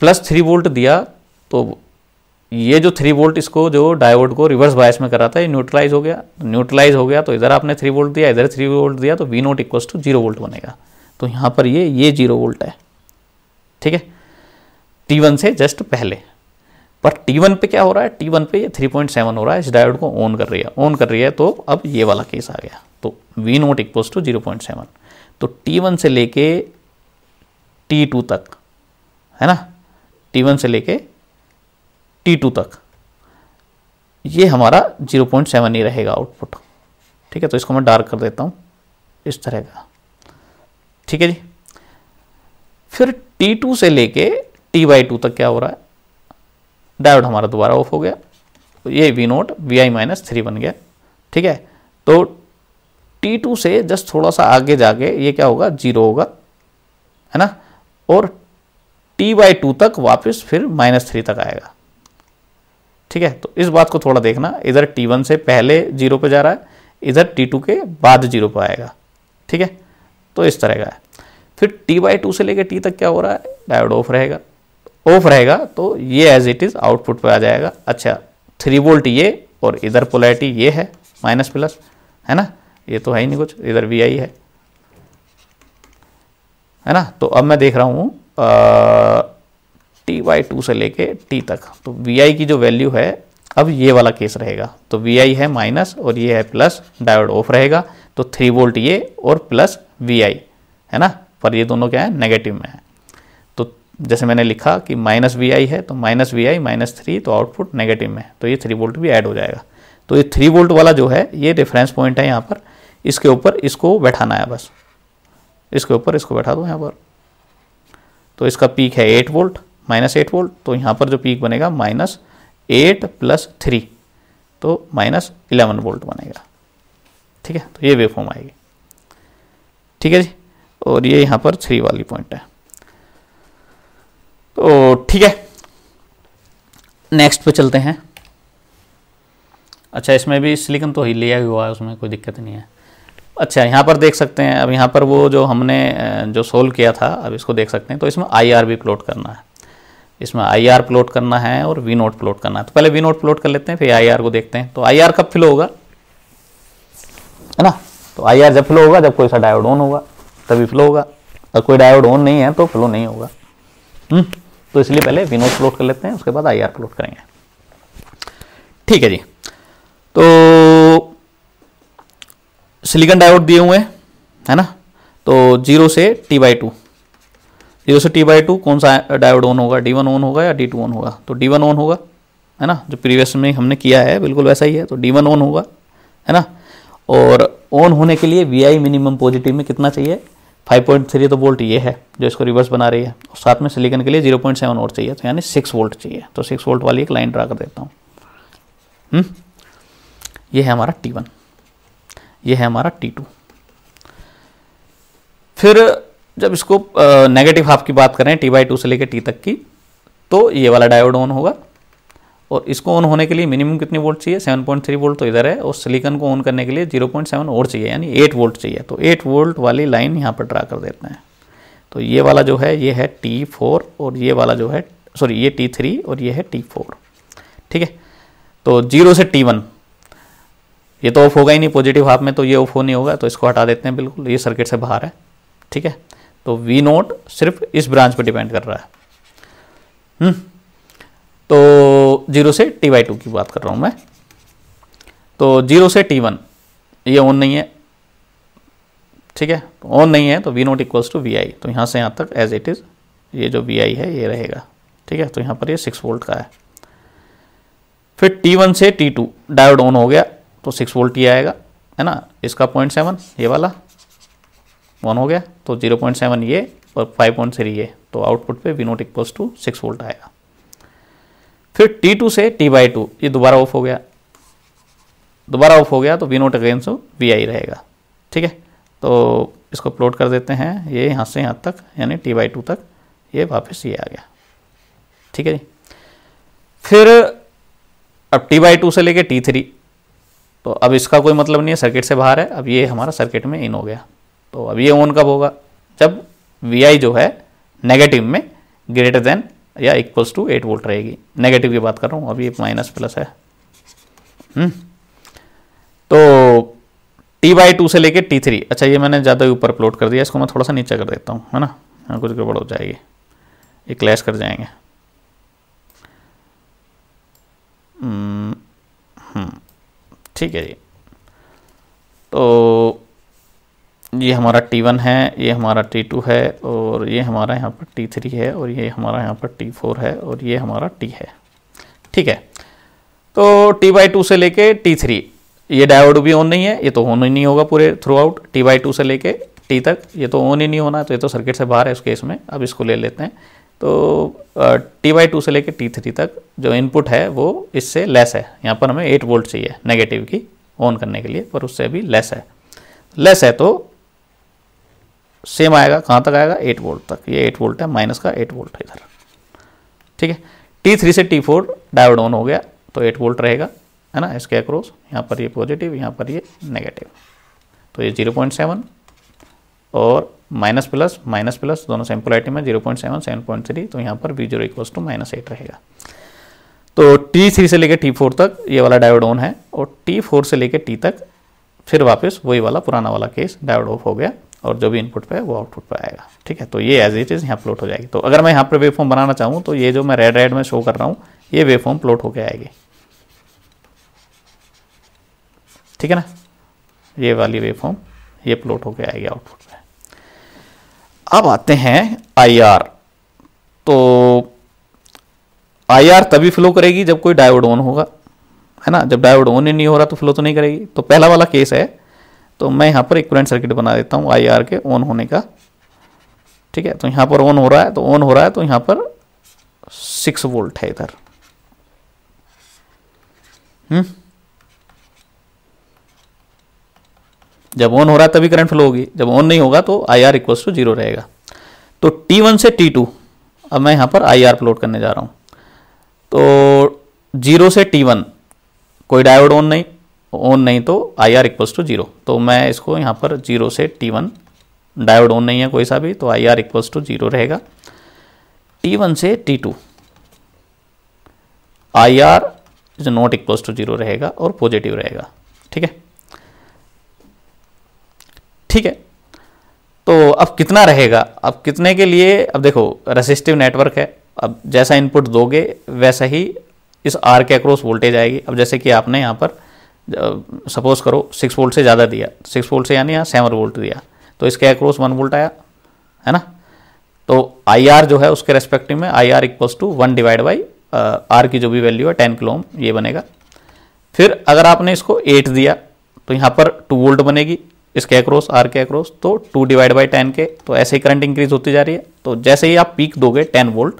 प्लस थ्री वोल्ट दिया तो ये जो थ्री वोल्ट इसको जो डायोड को रिवर्स बायस में करा था ये न्यूट्रलाइज हो गया न्यूट्रलाइज हो गया तो इधर आपने थ्री वोल्ट दिया इधर थ्री वोल्ट दिया तो V naught equals to zero volt बनेगा तो यहाँ पर ये ये जीरो वोल्ट है ठीक है टी वन से जस्ट पहले पर T1 पे क्या हो रहा है T1 पे ये 3.7 हो रहा है इस डायोड को ऑन कर रही है ऑन कर रही है तो अब ये वाला केस आ गया तो V naught equal to zero तो T1 से लेके T2 तक है ना T1 से लेके T2 तक ये हमारा 0.7 ही रहेगा आउटपुट ठीक है तो इसको मैं डार्क कर देता हूँ इस तरह का ठीक है जी फिर T2 से लेके T बाई टू तक क्या हो रहा है डायोड हमारा दोबारा ऑफ हो गया तो ये V naught V I minus three बन गया ठीक है तो टी टू से जस्ट थोड़ा सा आगे जाके ये क्या होगा जीरो होगा है ना और टी बाई टू तक वापस फिर माइनस थ्री तक आएगा ठीक है तो इस बात को थोड़ा देखना इधर टी वन से पहले जीरो पे जा रहा है इधर टी टू के बाद जीरो पे आएगा ठीक है तो इस तरह का है फिर टी बाई टू से लेकर टी तक क्या हो रहा है डायोड ऑफ रहेगा ऑफ रहेगा तो ये एज इट इज़ आउटपुट पे आ जाएगा अच्छा थ्री वोल्ट ये और इधर पोलैरिटी ये है माइनस प्लस है ना ये तो है ही नहीं कुछ इधर वी आई है है ना तो अब मैं देख रहा हूँ टी वाई टू से लेके टी तक तो वी आई की जो वैल्यू है अब ये वाला केस रहेगा तो वी आई है माइनस और ये है प्लस डायोड ऑफ रहेगा तो थ्री वोल्ट ये और प्लस वी आई है ना पर ये दोनों क्या है नेगेटिव में है जैसे मैंने लिखा कि माइनस वी आई है तो minus V I minus three तो आउटपुट नेगेटिव में तो ये थ्री वोल्ट भी ऐड हो जाएगा तो ये थ्री वोल्ट वाला जो है ये रेफरेंस पॉइंट है यहाँ पर इसके ऊपर इसको बैठाना है बस इसके ऊपर इसको बैठा दो यहाँ पर तो इसका पीक है eight volt minus eight volt तो यहाँ पर जो पीक बनेगा माइनस एट प्लस थ्री तो माइनस इलेवन वोल्ट बनेगा ठीक है तो ये वेव फॉर्म आएगी ठीक है जी और ये यहाँ पर थ्री वाली पॉइंट है तो ठीक है नेक्स्ट पे चलते हैं अच्छा इसमें भी सिलिकन तो ही लिया हुआ है उसमें कोई दिक्कत नहीं है अच्छा यहाँ पर देख सकते हैं अब यहाँ पर वो जो हमने जो सोल्व किया था अब इसको देख सकते हैं तो इसमें आई आर भी प्लॉट करना है इसमें आई आर प्लॉट करना है और वी नोट प्लॉट करना है तो पहले वी नोट प्लॉट कर लेते हैं फिर आई आर को देखते हैं तो आई आर कब फ्लो होगा है ना तो आई आर जब फ्लो होगा जब कोई सा डायोड ऑन होगा तभी फ्लो होगा अगर कोई डायोड ऑन नहीं है तो फ्लो नहीं होगा हुँ? हम्म? तो इसलिए पहले विनोद प्लॉट कर लेते हैं उसके बाद आई प्लॉट करेंगे ठीक है जी तो सिलिकॉन डायोड दिए हुए हैं है ना तो जीरो से टी बाई टू जीरो से टी बाई टू कौन सा डायोड ऑन होगा डी वन ऑन होगा या डी टू ऑन होगा तो डी वन ऑन होगा है ना जो प्रीवियस में हमने किया है बिल्कुल वैसा ही है तो डी वन ऑन होगा है ना और ऑन होने के लिए वी आई मिनिमम पॉजिटिव में कितना चाहिए 5.3 तो वोल्ट ये है जो इसको रिवर्स बना रही है और साथ में सिलिकन के लिए 0.7 और चाहिए तो यानी 6 वोल्ट चाहिए तो 6 वोल्ट वाली एक लाइन ड्रा कर देता हूँ हम्म? ये है हमारा T1 ये है हमारा T2 फिर जब इसको नेगेटिव हाफ की बात करें टी बाई टू से लेकर टी तक की तो ये वाला डायोड ऑन होगा और इसको ऑन होने के लिए मिनिमम कितनी वोल्ट चाहिए 7.3 वोल्ट तो इधर है और सिलिकन को ऑन करने के लिए 0.7 और चाहिए यानी 8 वोल्ट चाहिए तो 8 वोल्ट वाली लाइन यहाँ पर ड्रा कर देते हैं तो ये वाला जो है ये है T4 और ये वाला जो है सॉरी ये T3 और ये है T4 ठीक है तो जीरो से T1 ये तो ऑफ होगा ही नहीं पॉजिटिव हाफ में तो ये ऑफ हो नहीं होगा तो इसको हटा देते हैं बिल्कुल ये सर्किट से बाहर है ठीक है तो वी नोट सिर्फ इस ब्रांच पर डिपेंड कर रहा है हम्म? तो जीरो से टी बाई टू की बात कर रहा हूँ मैं तो जीरो से टी वन ये ऑन नहीं है ठीक है ऑन नहीं है तो V naught equals to V I तो यहाँ से यहाँ तक एज इट इज़ ये जो वी आई है ये रहेगा ठीक है तो यहाँ पर ये सिक्स वोल्ट का है फिर टी वन से टी टू डायोड ऑन हो गया तो सिक्स वोल्ट ये आएगा है ना इसका पॉइंट सेवन ये वाला ऑन हो गया तो जीरो पॉइंट सेवन ये और फाइव पॉइंट थ्री ये तो आउटपुट पे V naught equals to six volt आएगा फिर टी टू से टी बाई टू ये दोबारा ऑफ हो गया दोबारा ऑफ हो गया तो V naught again so V I रहेगा ठीक है तो इसको प्लॉट कर देते हैं ये यहाँ से यहाँ तक यानी टी बाई टू तक ये वापस ये आ गया ठीक है जी फिर अब टी बाई टू से लेके टी थ्री तो अब इसका कोई मतलब नहीं है सर्किट से बाहर है अब ये हमारा सर्किट में इन हो गया तो अब ये ऑन कब होगा जब वी आई जो है नेगेटिव में ग्रेटर देन या इक्वल्स टू एट वोल्ट रहेगी नेगेटिव की बात कर रहा हूँ अभी एक माइनस प्लस है हुँ? हम्म। तो टी बाई टू से लेके टी थ्री अच्छा ये मैंने ज़्यादा ऊपर प्लॉट कर दिया इसको मैं थोड़ा सा नीचे कर देता हूँ है ना हाँ कुछ गड़बड़ हो जाएगी ये क्लैश कर जाएंगे हम्म, हम्म, ठीक है जी तो ये हमारा टी वन है ये हमारा टी टू है और ये हमारा यहाँ पर टी थ्री है और ये हमारा यहाँ पर टी फोर है और ये हमारा टी है ठीक है तो टी बाई टू से लेके टी थ्री ये डायोड भी ऑन नहीं है ये तो ऑन ही नहीं होगा पूरे throughout T by two से लेके टी तक ये तो ऑन ही नहीं होना तो ये तो सर्किट से बाहर है उस केस में अब इसको ले लेते हैं तो टी बाई टू से लेके टी थ्री तक जो इनपुट है वो इससे लेस है यहाँ पर हमें एट वोल्ट चाहिए नेगेटिव की ऑन करने के लिए पर उससे भी लेस है लेस है तो सेम आएगा कहाँ तक आएगा एट वोल्ट तक ये एट वोल्ट है माइनस का एट वोल्ट है इधर ठीक है टी थ्री से टी फोर डायवर्ड ऑन हो गया तो एट वोल्ट रहेगा है ना इसके अक्रोस यहाँ पर ये पॉजिटिव यहाँ पर ये नेगेटिव तो ये जीरो पॉइंट सेवन और माइनस प्लस माइनस प्लस दोनों सेम पोलाइटी में zero point seven seven point three तो यहाँ पर V zero equals to minus eight रहेगा तो टी थ्री से लेकर टी फोर तक ये वाला डायवर्ड ऑन है और टी फोर से लेकर टी तक फिर वापस वही वाला पुराना वाला केस डायवर्ड ऑफ हो गया और जो भी इनपुट पे वो आउटपुट पे आएगा ठीक है तो ये एज इट इज़ यहाँ प्लॉट हो जाएगी तो अगर मैं यहाँ पर वेव फॉर्म बनाना चाहूँ तो ये जो मैं रेड रेड में शो कर रहा हूँ ये वेव फॉर्म प्लॉट होकर आएगी ठीक है ना ये वाली वेव फॉर्म ये प्लॉट होकर आएगी आउटपुट पे अब आते हैं आईआर तो आईआर तभी फ्लो करेगी जब कोई डायोड ऑन होगा है ना जब डायोड ऑन ही नहीं हो रहा तो फ्लो तो नहीं करेगी तो पहला वाला केस है तो मैं यहाँ पर इक्वलेंट सर्किट बना देता हूँ आई के ऑन होने का ठीक है तो यहाँ पर ऑन हो रहा है तो ऑन हो रहा है तो यहाँ पर सिक्स वोल्ट है इधर हम्म जब ऑन हो रहा है तभी करंट फ्लो होगी जब ऑन नहीं होगा तो I R equal to zero रहेगा तो टी वन से टी टू अब मैं यहां पर आई आर प्लॉट करने जा रहा हूं तो जीरो से टी वन कोई डायोड ऑन नहीं ऑन नहीं तो I R equals to zero तो मैं इसको यहाँ पर जीरो से टी वन डायोड ऑन नहीं है कोई सा भी तो I R equals to zero रहेगा टी वन से T two I R is not equals to zero रहेगा और पॉजिटिव रहेगा ठीक है ठीक है तो अब कितना रहेगा अब कितने के लिए अब देखो रेसिस्टिव नेटवर्क है अब जैसा इनपुट दोगे वैसा ही इस आर के अक्रॉस वोल्टेज आएगी अब जैसे कि आपने यहाँ पर सपोज करो सिक्स वोल्ट से ज़्यादा दिया सिक्स वोल्ट से यानी यहाँ सेवन वोल्ट दिया तो इसके अक्रॉस वन वोल्ट आया है ना तो आई आर जो है उसके रेस्पेक्टिव में I R equals to one divide by R की जो भी वैल्यू है टेन किलो ओम ये बनेगा फिर अगर आपने इसको एट दिया तो यहाँ पर टू वोल्ट बनेगी इसके अक्रॉस आर के अक्रॉस तो टू डिवाइड बाई टेन के तो ऐसे ही करंट इंक्रीज होती जा रही है तो जैसे ही आप पीक दोगे टेन वोल्ट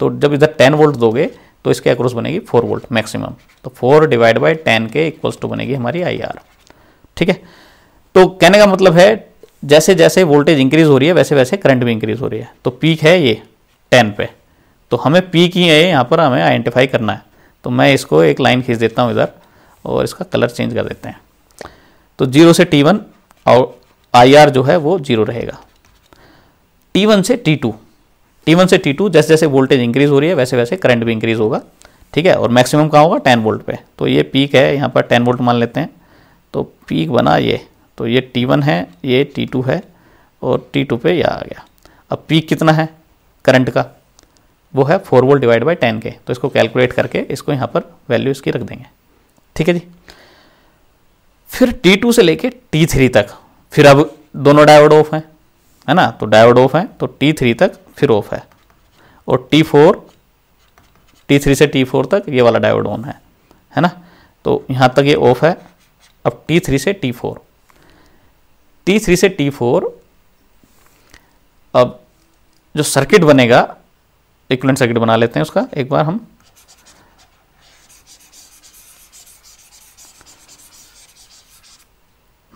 तो जब इधर टेन वोल्ट दोगे तो इसके अक्रॉस बनेगी फोर वोल्ट मैक्सिमम तो फोर डिवाइड बाई टेन के इक्वल्स टू बनेगी हमारी आई आर ठीक है तो कहने का मतलब है जैसे जैसे वोल्टेज इंक्रीज हो रही है वैसे वैसे करंट भी इंक्रीज हो रही है तो पीक है ये टेन पे तो हमें पीक ही है यहाँ पर हमें आइडेंटिफाई करना है तो मैं इसको एक लाइन खींच देता हूँ इधर और इसका कलर चेंज कर देते हैं तो जीरो से टी वन और आई आर जो है वो जीरो रहेगा टी वन से टी टू टी वन से टी टू जैसे जैसे वोल्टेज इंक्रीज हो रही है वैसे वैसे करंट भी इंक्रीज होगा ठीक है और मैक्सिमम कहाँ होगा टेन वोल्ट पे तो ये पीक है यहाँ पर टेन वोल्ट मान लेते हैं तो पीक बना ये तो ये टी वन है ये टी टू है और टी टू पे यह आ गया अब पीक कितना है करंट का वो है four volt divide by ten के तो इसको कैलकुलेट करके इसको यहाँ पर वैल्यू इसकी रख देंगे ठीक है जी फिर टी टू से लेके टी थ्री तक फिर अब दोनों डायवर्ड ऑफ हैं है ना तो डायोड ऑफ है तो टी थ्री तक फिर ऑफ है और टी फोर टी थ्री से टी फोर तक ये वाला डायोड ऑन है है ना तो यहाँ तक ये ऑफ है अब टी थ्री से टी फोर टी थ्री से टी फोर अब जो सर्किट बनेगा इक्वलेंट सर्किट बना लेते हैं उसका एक बार हम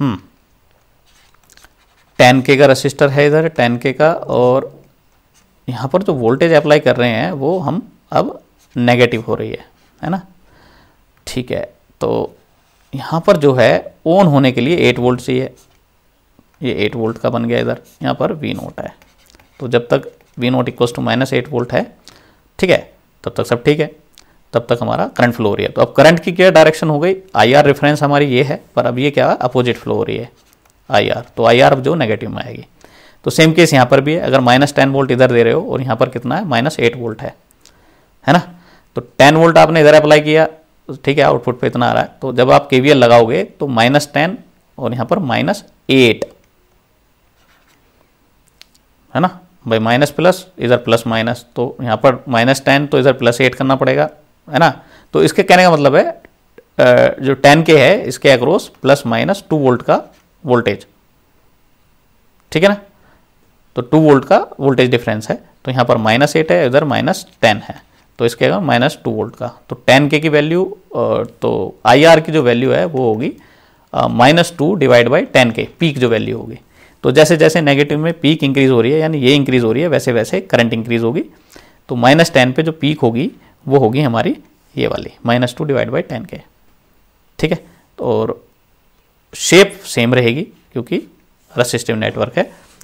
हम्म टेन के का रजिस्टर है इधर टेन के का और यहाँ पर जो वोल्टेज अप्लाई कर रहे हैं वो हम अब नेगेटिव हो रही है है ना ठीक है तो यहाँ पर जो है ऑन होने के लिए एट वोल्ट चाहिए ये एट वोल्ट का बन गया इधर यहाँ पर वी नोट है तो जब तक V naught equal to minus eight volt है ठीक है तब तक सब ठीक है तब तक हमारा करंट फ्लो हो रही है तो अब करंट की क्या डायरेक्शन हो गई आई आर रेफरेंस हमारी ये है पर अब ये क्या अपोजिट फ्लो हो रही है आई आर तो आई आर जो नेगेटिव में आएगी तो सेम केस यहाँ पर भी है अगर माइनस टेन वोल्ट इधर दे रहे हो और यहाँ पर कितना है माइनस एट वोल्ट है है ना तो टेन वोल्ट आपने इधर अप्लाई किया ठीक है आउटपुट पे इतना आ रहा है तो जब आप केवीएल लगाओगे तो माइनस टेन और यहाँ पर माइनस एट है ना भाई माइनस प्लस इधर प्लस माइनस तो यहाँ पर माइनस टेन तो इधर प्लस एट करना पड़ेगा है ना तो इसके कहने का मतलब है जो टेन के है इसके across plus minus two volt का वोल्टेज ठीक है ना तो टू वोल्ट का वोल्टेज डिफरेंस है तो यहाँ पर माइनस एट है इधर माइनस टेन है तो इसके अगर माइनस टू वोल्ट का तो टेन के की वैल्यू तो आई आर की जो वैल्यू है वो होगी minus two divide by ten के पीक जो वैल्यू होगी तो जैसे जैसे नेगेटिव में पीक इंक्रीज हो रही है यानी ये इंक्रीज हो रही है वैसे वैसे करंट इंक्रीज होगी तो माइनस टेन पे जो पीक होगी वो होगी हमारी ये वाली minus two divide by ten के ठीक है और शेप सेम रहेगी क्योंकि रसिस्टिव नेटवर्क है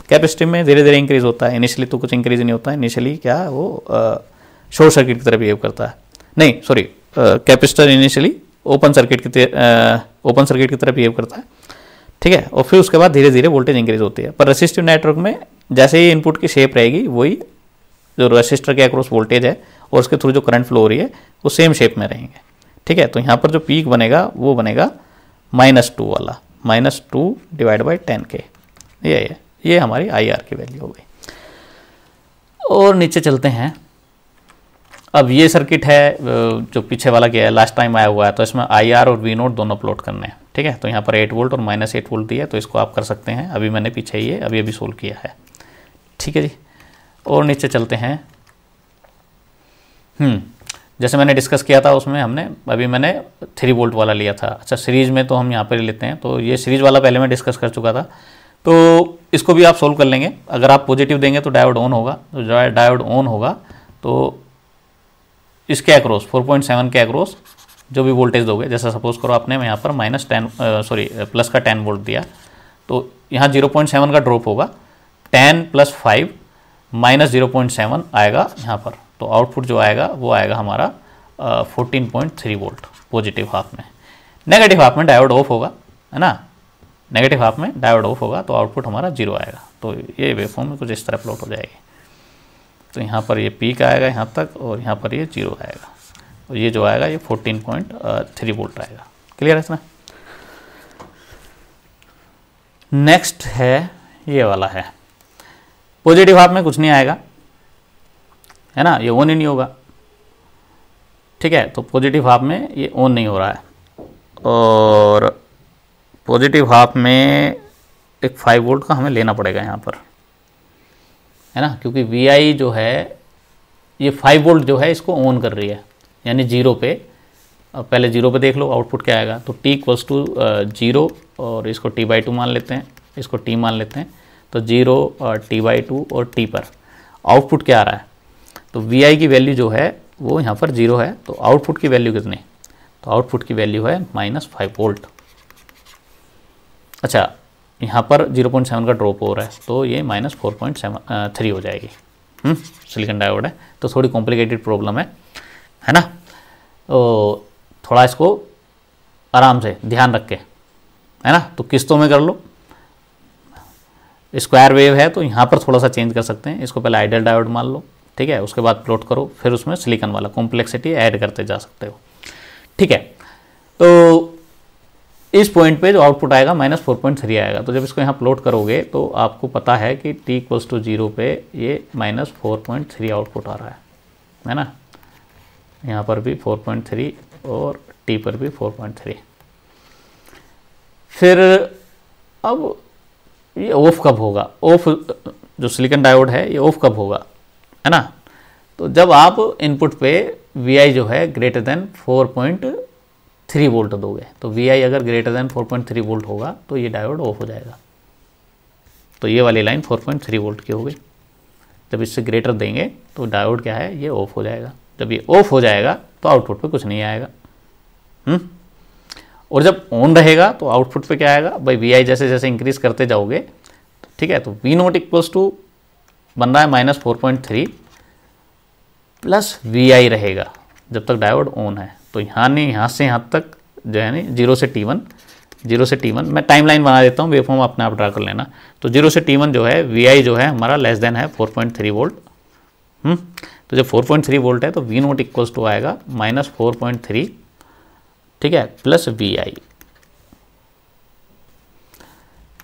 कैपेसिटी में धीरे धीरे इंक्रीज होता है इनिशियली तो कुछ इंक्रीज नहीं होता है इनिशियली क्या वो शॉर्ट सर्किट की तरह बिहेव करता है नहीं sorry capacitor initially open circuit की ओपन सर्किट की तरह बिहेव करता है ठीक है और फिर उसके बाद धीरे धीरे वोल्टेज इंक्रीज होती है पर रसिस्टिव नेटवर्क में जैसे ही इनपुट की शेप रहेगी वही जो रसिस्टर के अक्रॉस वोल्टेज है और उसके थ्रू जो करंट फ्लो हो रही है वो सेम शेप में रहेंगे ठीक है तो यहाँ पर जो पीक बनेगा वो बनेगा माइनस टू वाला minus two divide by ten के ये है ये हमारी आई आर की वैल्यू हो गई और नीचे चलते हैं अब ये सर्किट है जो पीछे वाला गया है लास्ट टाइम आया हुआ है तो इसमें आई आर और वी नोट दोनों प्लॉट करने हैं ठीक है तो यहाँ पर एट वोल्ट और माइनस एट वोल्ट दिया है तो इसको आप कर सकते हैं अभी मैंने पीछे ये अभी अभी सोल्व किया है ठीक है जी और नीचे चलते हैं हम्म जैसे मैंने डिस्कस किया था उसमें हमने अभी मैंने थ्री वोल्ट वाला लिया था अच्छा सीरीज़ में तो हम यहाँ पर लेते हैं तो ये सीरीज़ वाला पहले मैं डिस्कस कर चुका था तो इसको भी आप सोल्व कर लेंगे अगर आप पॉजिटिव देंगे तो डायोड ऑन होगा तो डायोड ऑन होगा तो इसके पॉइंट 4.7 के एक्रोस जो भी वोल्टेज दोगे जैसा सपोज करो आपने यहाँ पर माइनस टेन सॉरी प्लस का टेन वोल्ट दिया तो यहाँ जीरो पॉइंट सेवन का ड्रॉप होगा ten plus five minus zero point seven आएगा यहाँ पर तो आउटपुट जो आएगा वो आएगा हमारा fourteen point three volt positive half में नेगेटिव हाफ में डायोड ऑफ होगा है ना नेगेटिव हाफ में डायोड ऑफ होगा तो आउटपुट हमारा जीरो आएगा तो ये में कुछ इस तरह प्लॉट हो जाएगी तो यहाँ पर ये पीक आएगा यहाँ तक और यहाँ पर ये जीरो आएगा और ये जो आएगा ये फोर्टीन पॉइंट थ्री वोल्ट आएगा क्लियर है इसमें नेक्स्ट है ये वाला है पॉजिटिव हाफ में कुछ नहीं आएगा है ना ये ऑन ही नहीं होगा ठीक है तो पॉजिटिव हाफ में ये ऑन नहीं हो रहा है और पॉजिटिव हाफ में एक फाइव वोल्ट का हमें लेना पड़ेगा यहाँ पर है ना क्योंकि वी जो है ये फाइव वोल्ट जो है इसको ऑन कर रही है यानी जीरो पे पहले जीरो पे देख लो आउटपुट क्या आएगा तो टी इक्वल्स टू जीरो और इसको टी बाई टू मान लेते हैं इसको टी मान लेते हैं तो जीरो टी बाई टू और टी पर आउटपुट क्या आ रहा है तो वी की वैल्यू जो है वो यहाँ पर जीरो है तो आउटपुट की वैल्यू कितनी तो आउटपुट की वैल्यू है माइनस फाइव वोल्ट अच्छा यहाँ पर जीरो पॉइंट सेवन का ड्रॉप हो रहा है तो ये minus four point seven three हो जाएगी सिलिकॉन हम्म, डायोड है तो थोड़ी कॉम्प्लिकेटेड प्रॉब्लम है है ना तो थोड़ा इसको आराम से ध्यान रख के है ना तो किस्तों में कर लो स्क्वायर वेव है तो यहाँ पर थोड़ा सा चेंज कर सकते हैं इसको पहले आइडल डायोड मान लो ठीक है उसके बाद प्लॉट करो फिर उसमें सिलिकॉन वाला कॉम्प्लेक्सिटी ऐड करते जा सकते हो ठीक है तो इस पॉइंट पे जो आउटपुट आएगा माइनस फोर पॉइंट थ्री आएगा तो जब इसको यहाँ प्लॉट करोगे तो आपको पता है कि टी इक्वल्स टू जीरो पे ये minus four point three output आ रहा है है ना यहाँ पर भी फोर पॉइंट थ्री और टी पर भी फोर पॉइंट थ्री फिर अब ये ऑफ कब होगा ऑफ जो सिलिकॉन डायोड है ये ऑफ कब होगा है ना तो जब आप इनपुट पे वी आई जो है greater than four point three volt दोगे तो वी आई अगर greater than four point three volt होगा तो ये डायोड ऑफ हो जाएगा तो ये वाली line four point three volt की होगी जब इससे ग्रेटर देंगे तो डायोड क्या है ये ऑफ हो जाएगा जब ये ऑफ हो जाएगा तो आउटपुट पे कुछ नहीं आएगा हुँ? हम्म? और जब ऑन रहेगा तो आउटपुट पे क्या आएगा भाई वी जैसे जैसे इंक्रीज करते जाओगे तो ठीक है तो वी नॉट इक्वल्स टू बन रहा है minus four point three plus V I रहेगा जब तक डायोड ऑन है तो यहाँ नहीं यहाँ से यहाँ तक जो है ना जीरो से टी वन जीरो से टी वन मैं टाइम लाइन बना देता हूँ वेफॉर्म अपने आप ड्रा कर लेना तो जीरो से टी वन जो है वी आई जो है हमारा लेस देन है four point three volt hmm, तो जब फोर पॉइंट थ्री वोल्ट है तो वी नोट इक्वल्स टू आएगा माइनस फोर पॉइंट थ्री ठीक है plus V I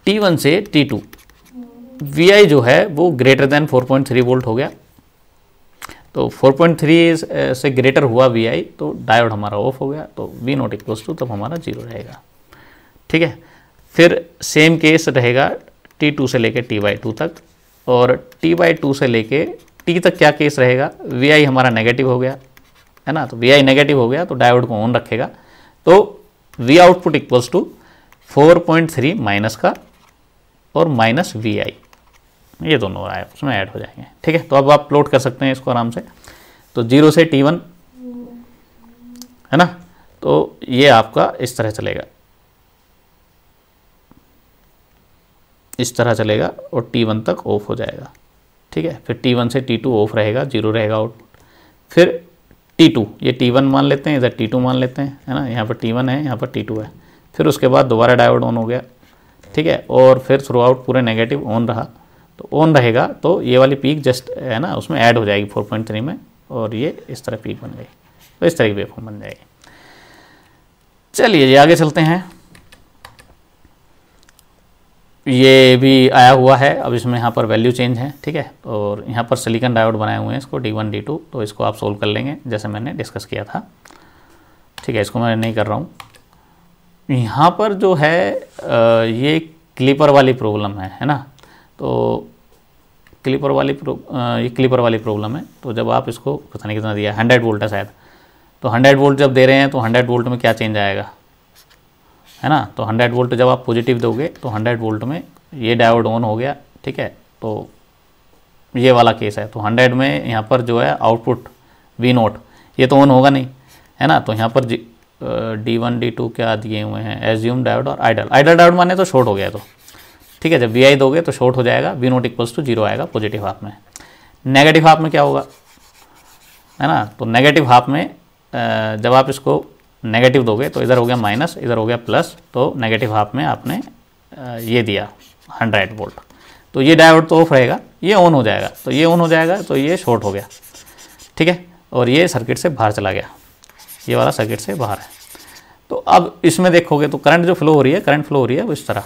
T one से टी टू वी आई जो है वो ग्रेटर देन 4.3 वोल्ट हो गया तो 4.3 uh, से ग्रेटर हुआ वी आई तो डायोड हमारा ऑफ हो गया तो वी नॉट इक्वल्स टू तब हमारा जीरो रहेगा ठीक है फिर सेम केस रहेगा टी टू से लेके टी बाई टू तक और टी बाई टू से लेके टी तक क्या केस रहेगा वी आई हमारा नेगेटिव हो गया है ना तो वी आई नेगेटिव हो गया तो डायोड को ऑन रखेगा तो V output equals to 4.3 minus का और माइनस वी आई ये दोनों आए उसमें ऐड हो जाएंगे ठीक है तो अब आप प्लॉट कर सकते हैं इसको आराम से तो जीरो से टी वन है ना तो ये आपका इस तरह चलेगा इस तरह चलेगा और टी वन तक ऑफ हो जाएगा ठीक है फिर टी वन से टी टू ऑफ रहेगा जीरो रहेगा आउट फिर टी टू ये टी वन मान लेते हैं इधर टी टू मान लेते हैं है ना यहाँ पर टी वन है यहाँ पर टी टू है फिर उसके बाद दोबारा डायोड ऑन हो गया ठीक है और फिर थ्रू आउट पूरे नेगेटिव ऑन रहा तो ऑन रहेगा तो ये वाली पीक जस्ट है ना उसमें ऐड हो जाएगी 4.3 में और ये इस तरह पीक बन गई तो इस तरह की वेवफॉर्म बन जाएगी चलिए जी आगे चलते हैं ये भी आया हुआ है अब इसमें यहाँ पर वैल्यू चेंज है ठीक है और यहाँ पर सिलिकन डायोड बनाए हुए हैं इसको डी टू तो इसको आप सोल्व कर लेंगे जैसे मैंने डिस्कस किया था ठीक है इसको मैं नहीं कर रहा हूँ यहाँ पर जो है ये क्लीपर वाली प्रॉब्लम है है ना तो क्लिपर वाली ये क्लिपर वाली प्रॉब्लम है तो जब आप इसको पता नहीं कितना दिया हंड्रेड वोल्ट है शायद तो हंड्रेड वोल्ट जब दे रहे हैं तो हंड्रेड वोल्ट में क्या चेंज आएगा है ना तो हंड्रेड वोल्ट जब आप पॉजिटिव दोगे तो हंड्रेड वोल्ट में ये डायोड ऑन हो गया ठीक है तो ये वाला केस है तो हंड्रेड में यहाँ पर जो है आउटपुट वी नोट ये तो ऑन होगा नहीं है ना तो यहाँ पर डी वन डी टू क्या दिए हुए हैं एज्यूम डायोड और आइडल आइडल डायोड माने तो शॉर्ट हो गया तो ठीक है जब वी आई दोगे तो शॉर्ट हो जाएगा V naught equals to zero आएगा पॉजिटिव हाफ में नेगेटिव हाफ में क्या होगा है ना तो नेगेटिव हाफ में जब आप इसको नेगेटिव दोगे तो इधर हो गया माइनस इधर हो गया प्लस तो नेगेटिव हाफ में आपने ये दिया हंड्रेड वोल्ट तो ये डायोड तो ऑफ रहेगा ये ऑन हो जाएगा तो ये ऑन हो जाएगा तो ये शॉर्ट हो गया ठीक है और ये सर्किट से बाहर चला गया ये वाला सर्किट से बाहर है तो अब इसमें देखोगे तो करंट जो फ्लो हो रही है करंट फ्लो हो रही है वो इस तरह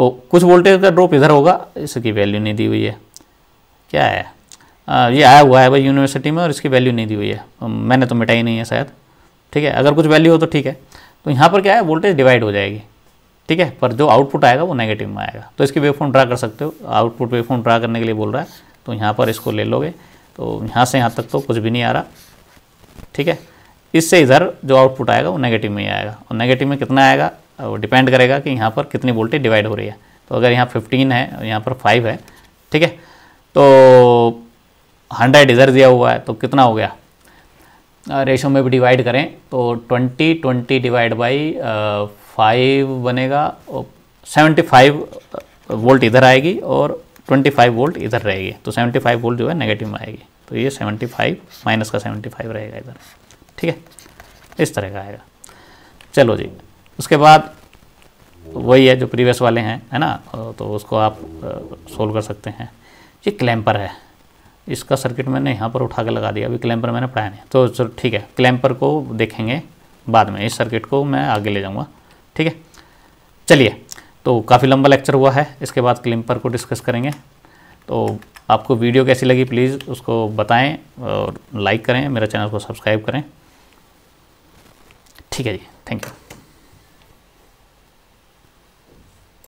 तो कुछ वोल्टेज का ड्रॉप इधर होगा इसकी वैल्यू नहीं दी हुई है क्या है आ, ये आया हुआ है भाई यूनिवर्सिटी में और इसकी वैल्यू नहीं दी हुई है मैंने तो मिटाई नहीं है शायद ठीक है अगर कुछ वैल्यू हो तो ठीक है तो यहाँ पर क्या है वोल्टेज डिवाइड हो जाएगी ठीक है पर जो आउटपुट आएगा वो नेगेटिव में आएगा तो इसकी वेवफॉर्म ड्रा कर सकते हो आउटपुट वेवफॉर्म ड्रा करने के लिए बोल रहा है तो यहाँ पर इसको ले लोगे तो यहाँ से यहाँ तक तो कुछ भी नहीं आ रहा ठीक है इससे इधर जो आउटपुट आएगा वो नेगेटिव में ही आएगा और नेगेटिव में कितना आएगा वो डिपेंड करेगा कि यहाँ पर कितनी वोल्टेज डिवाइड हो रही है तो अगर यहाँ फिफ्टीन है और यहाँ पर फाइव है ठीक है तो हंड्रेड इधर दिया हुआ है तो कितना हो गया रेशो में भी डिवाइड करें तो twenty twenty divide by five बनेगा सेवेंटी फाइव वोल्ट इधर आएगी और ट्वेंटी फाइव वोल्ट इधर रहेगी तो सेवेंटी फाइव वोल्ट जो है नेगेटिव में आएगी तो ये सेवेंटी फाइव माइनस का सेवेंटी फाइव रहेगा इधर ठीक है इस तरह का आएगा चलो जी उसके बाद वही है जो प्रीवियस वाले हैं है ना तो उसको आप सोल्व कर सकते हैं ये क्लैम्पर है इसका सर्किट मैंने यहाँ पर उठा के लगा दिया अभी क्लैम्पर मैंने पढ़ाया नहीं तो सर ठीक है क्लैम्पर को देखेंगे बाद में इस सर्किट को मैं आगे ले जाऊँगा ठीक है चलिए तो काफ़ी लंबा लेक्चर हुआ है इसके बाद क्लैम्पर को डिस्कस करेंगे तो आपको वीडियो कैसी लगी प्लीज़ उसको बताएँ और लाइक करें मेरा चैनल को सब्सक्राइब करें ठीक है जी थैंक यू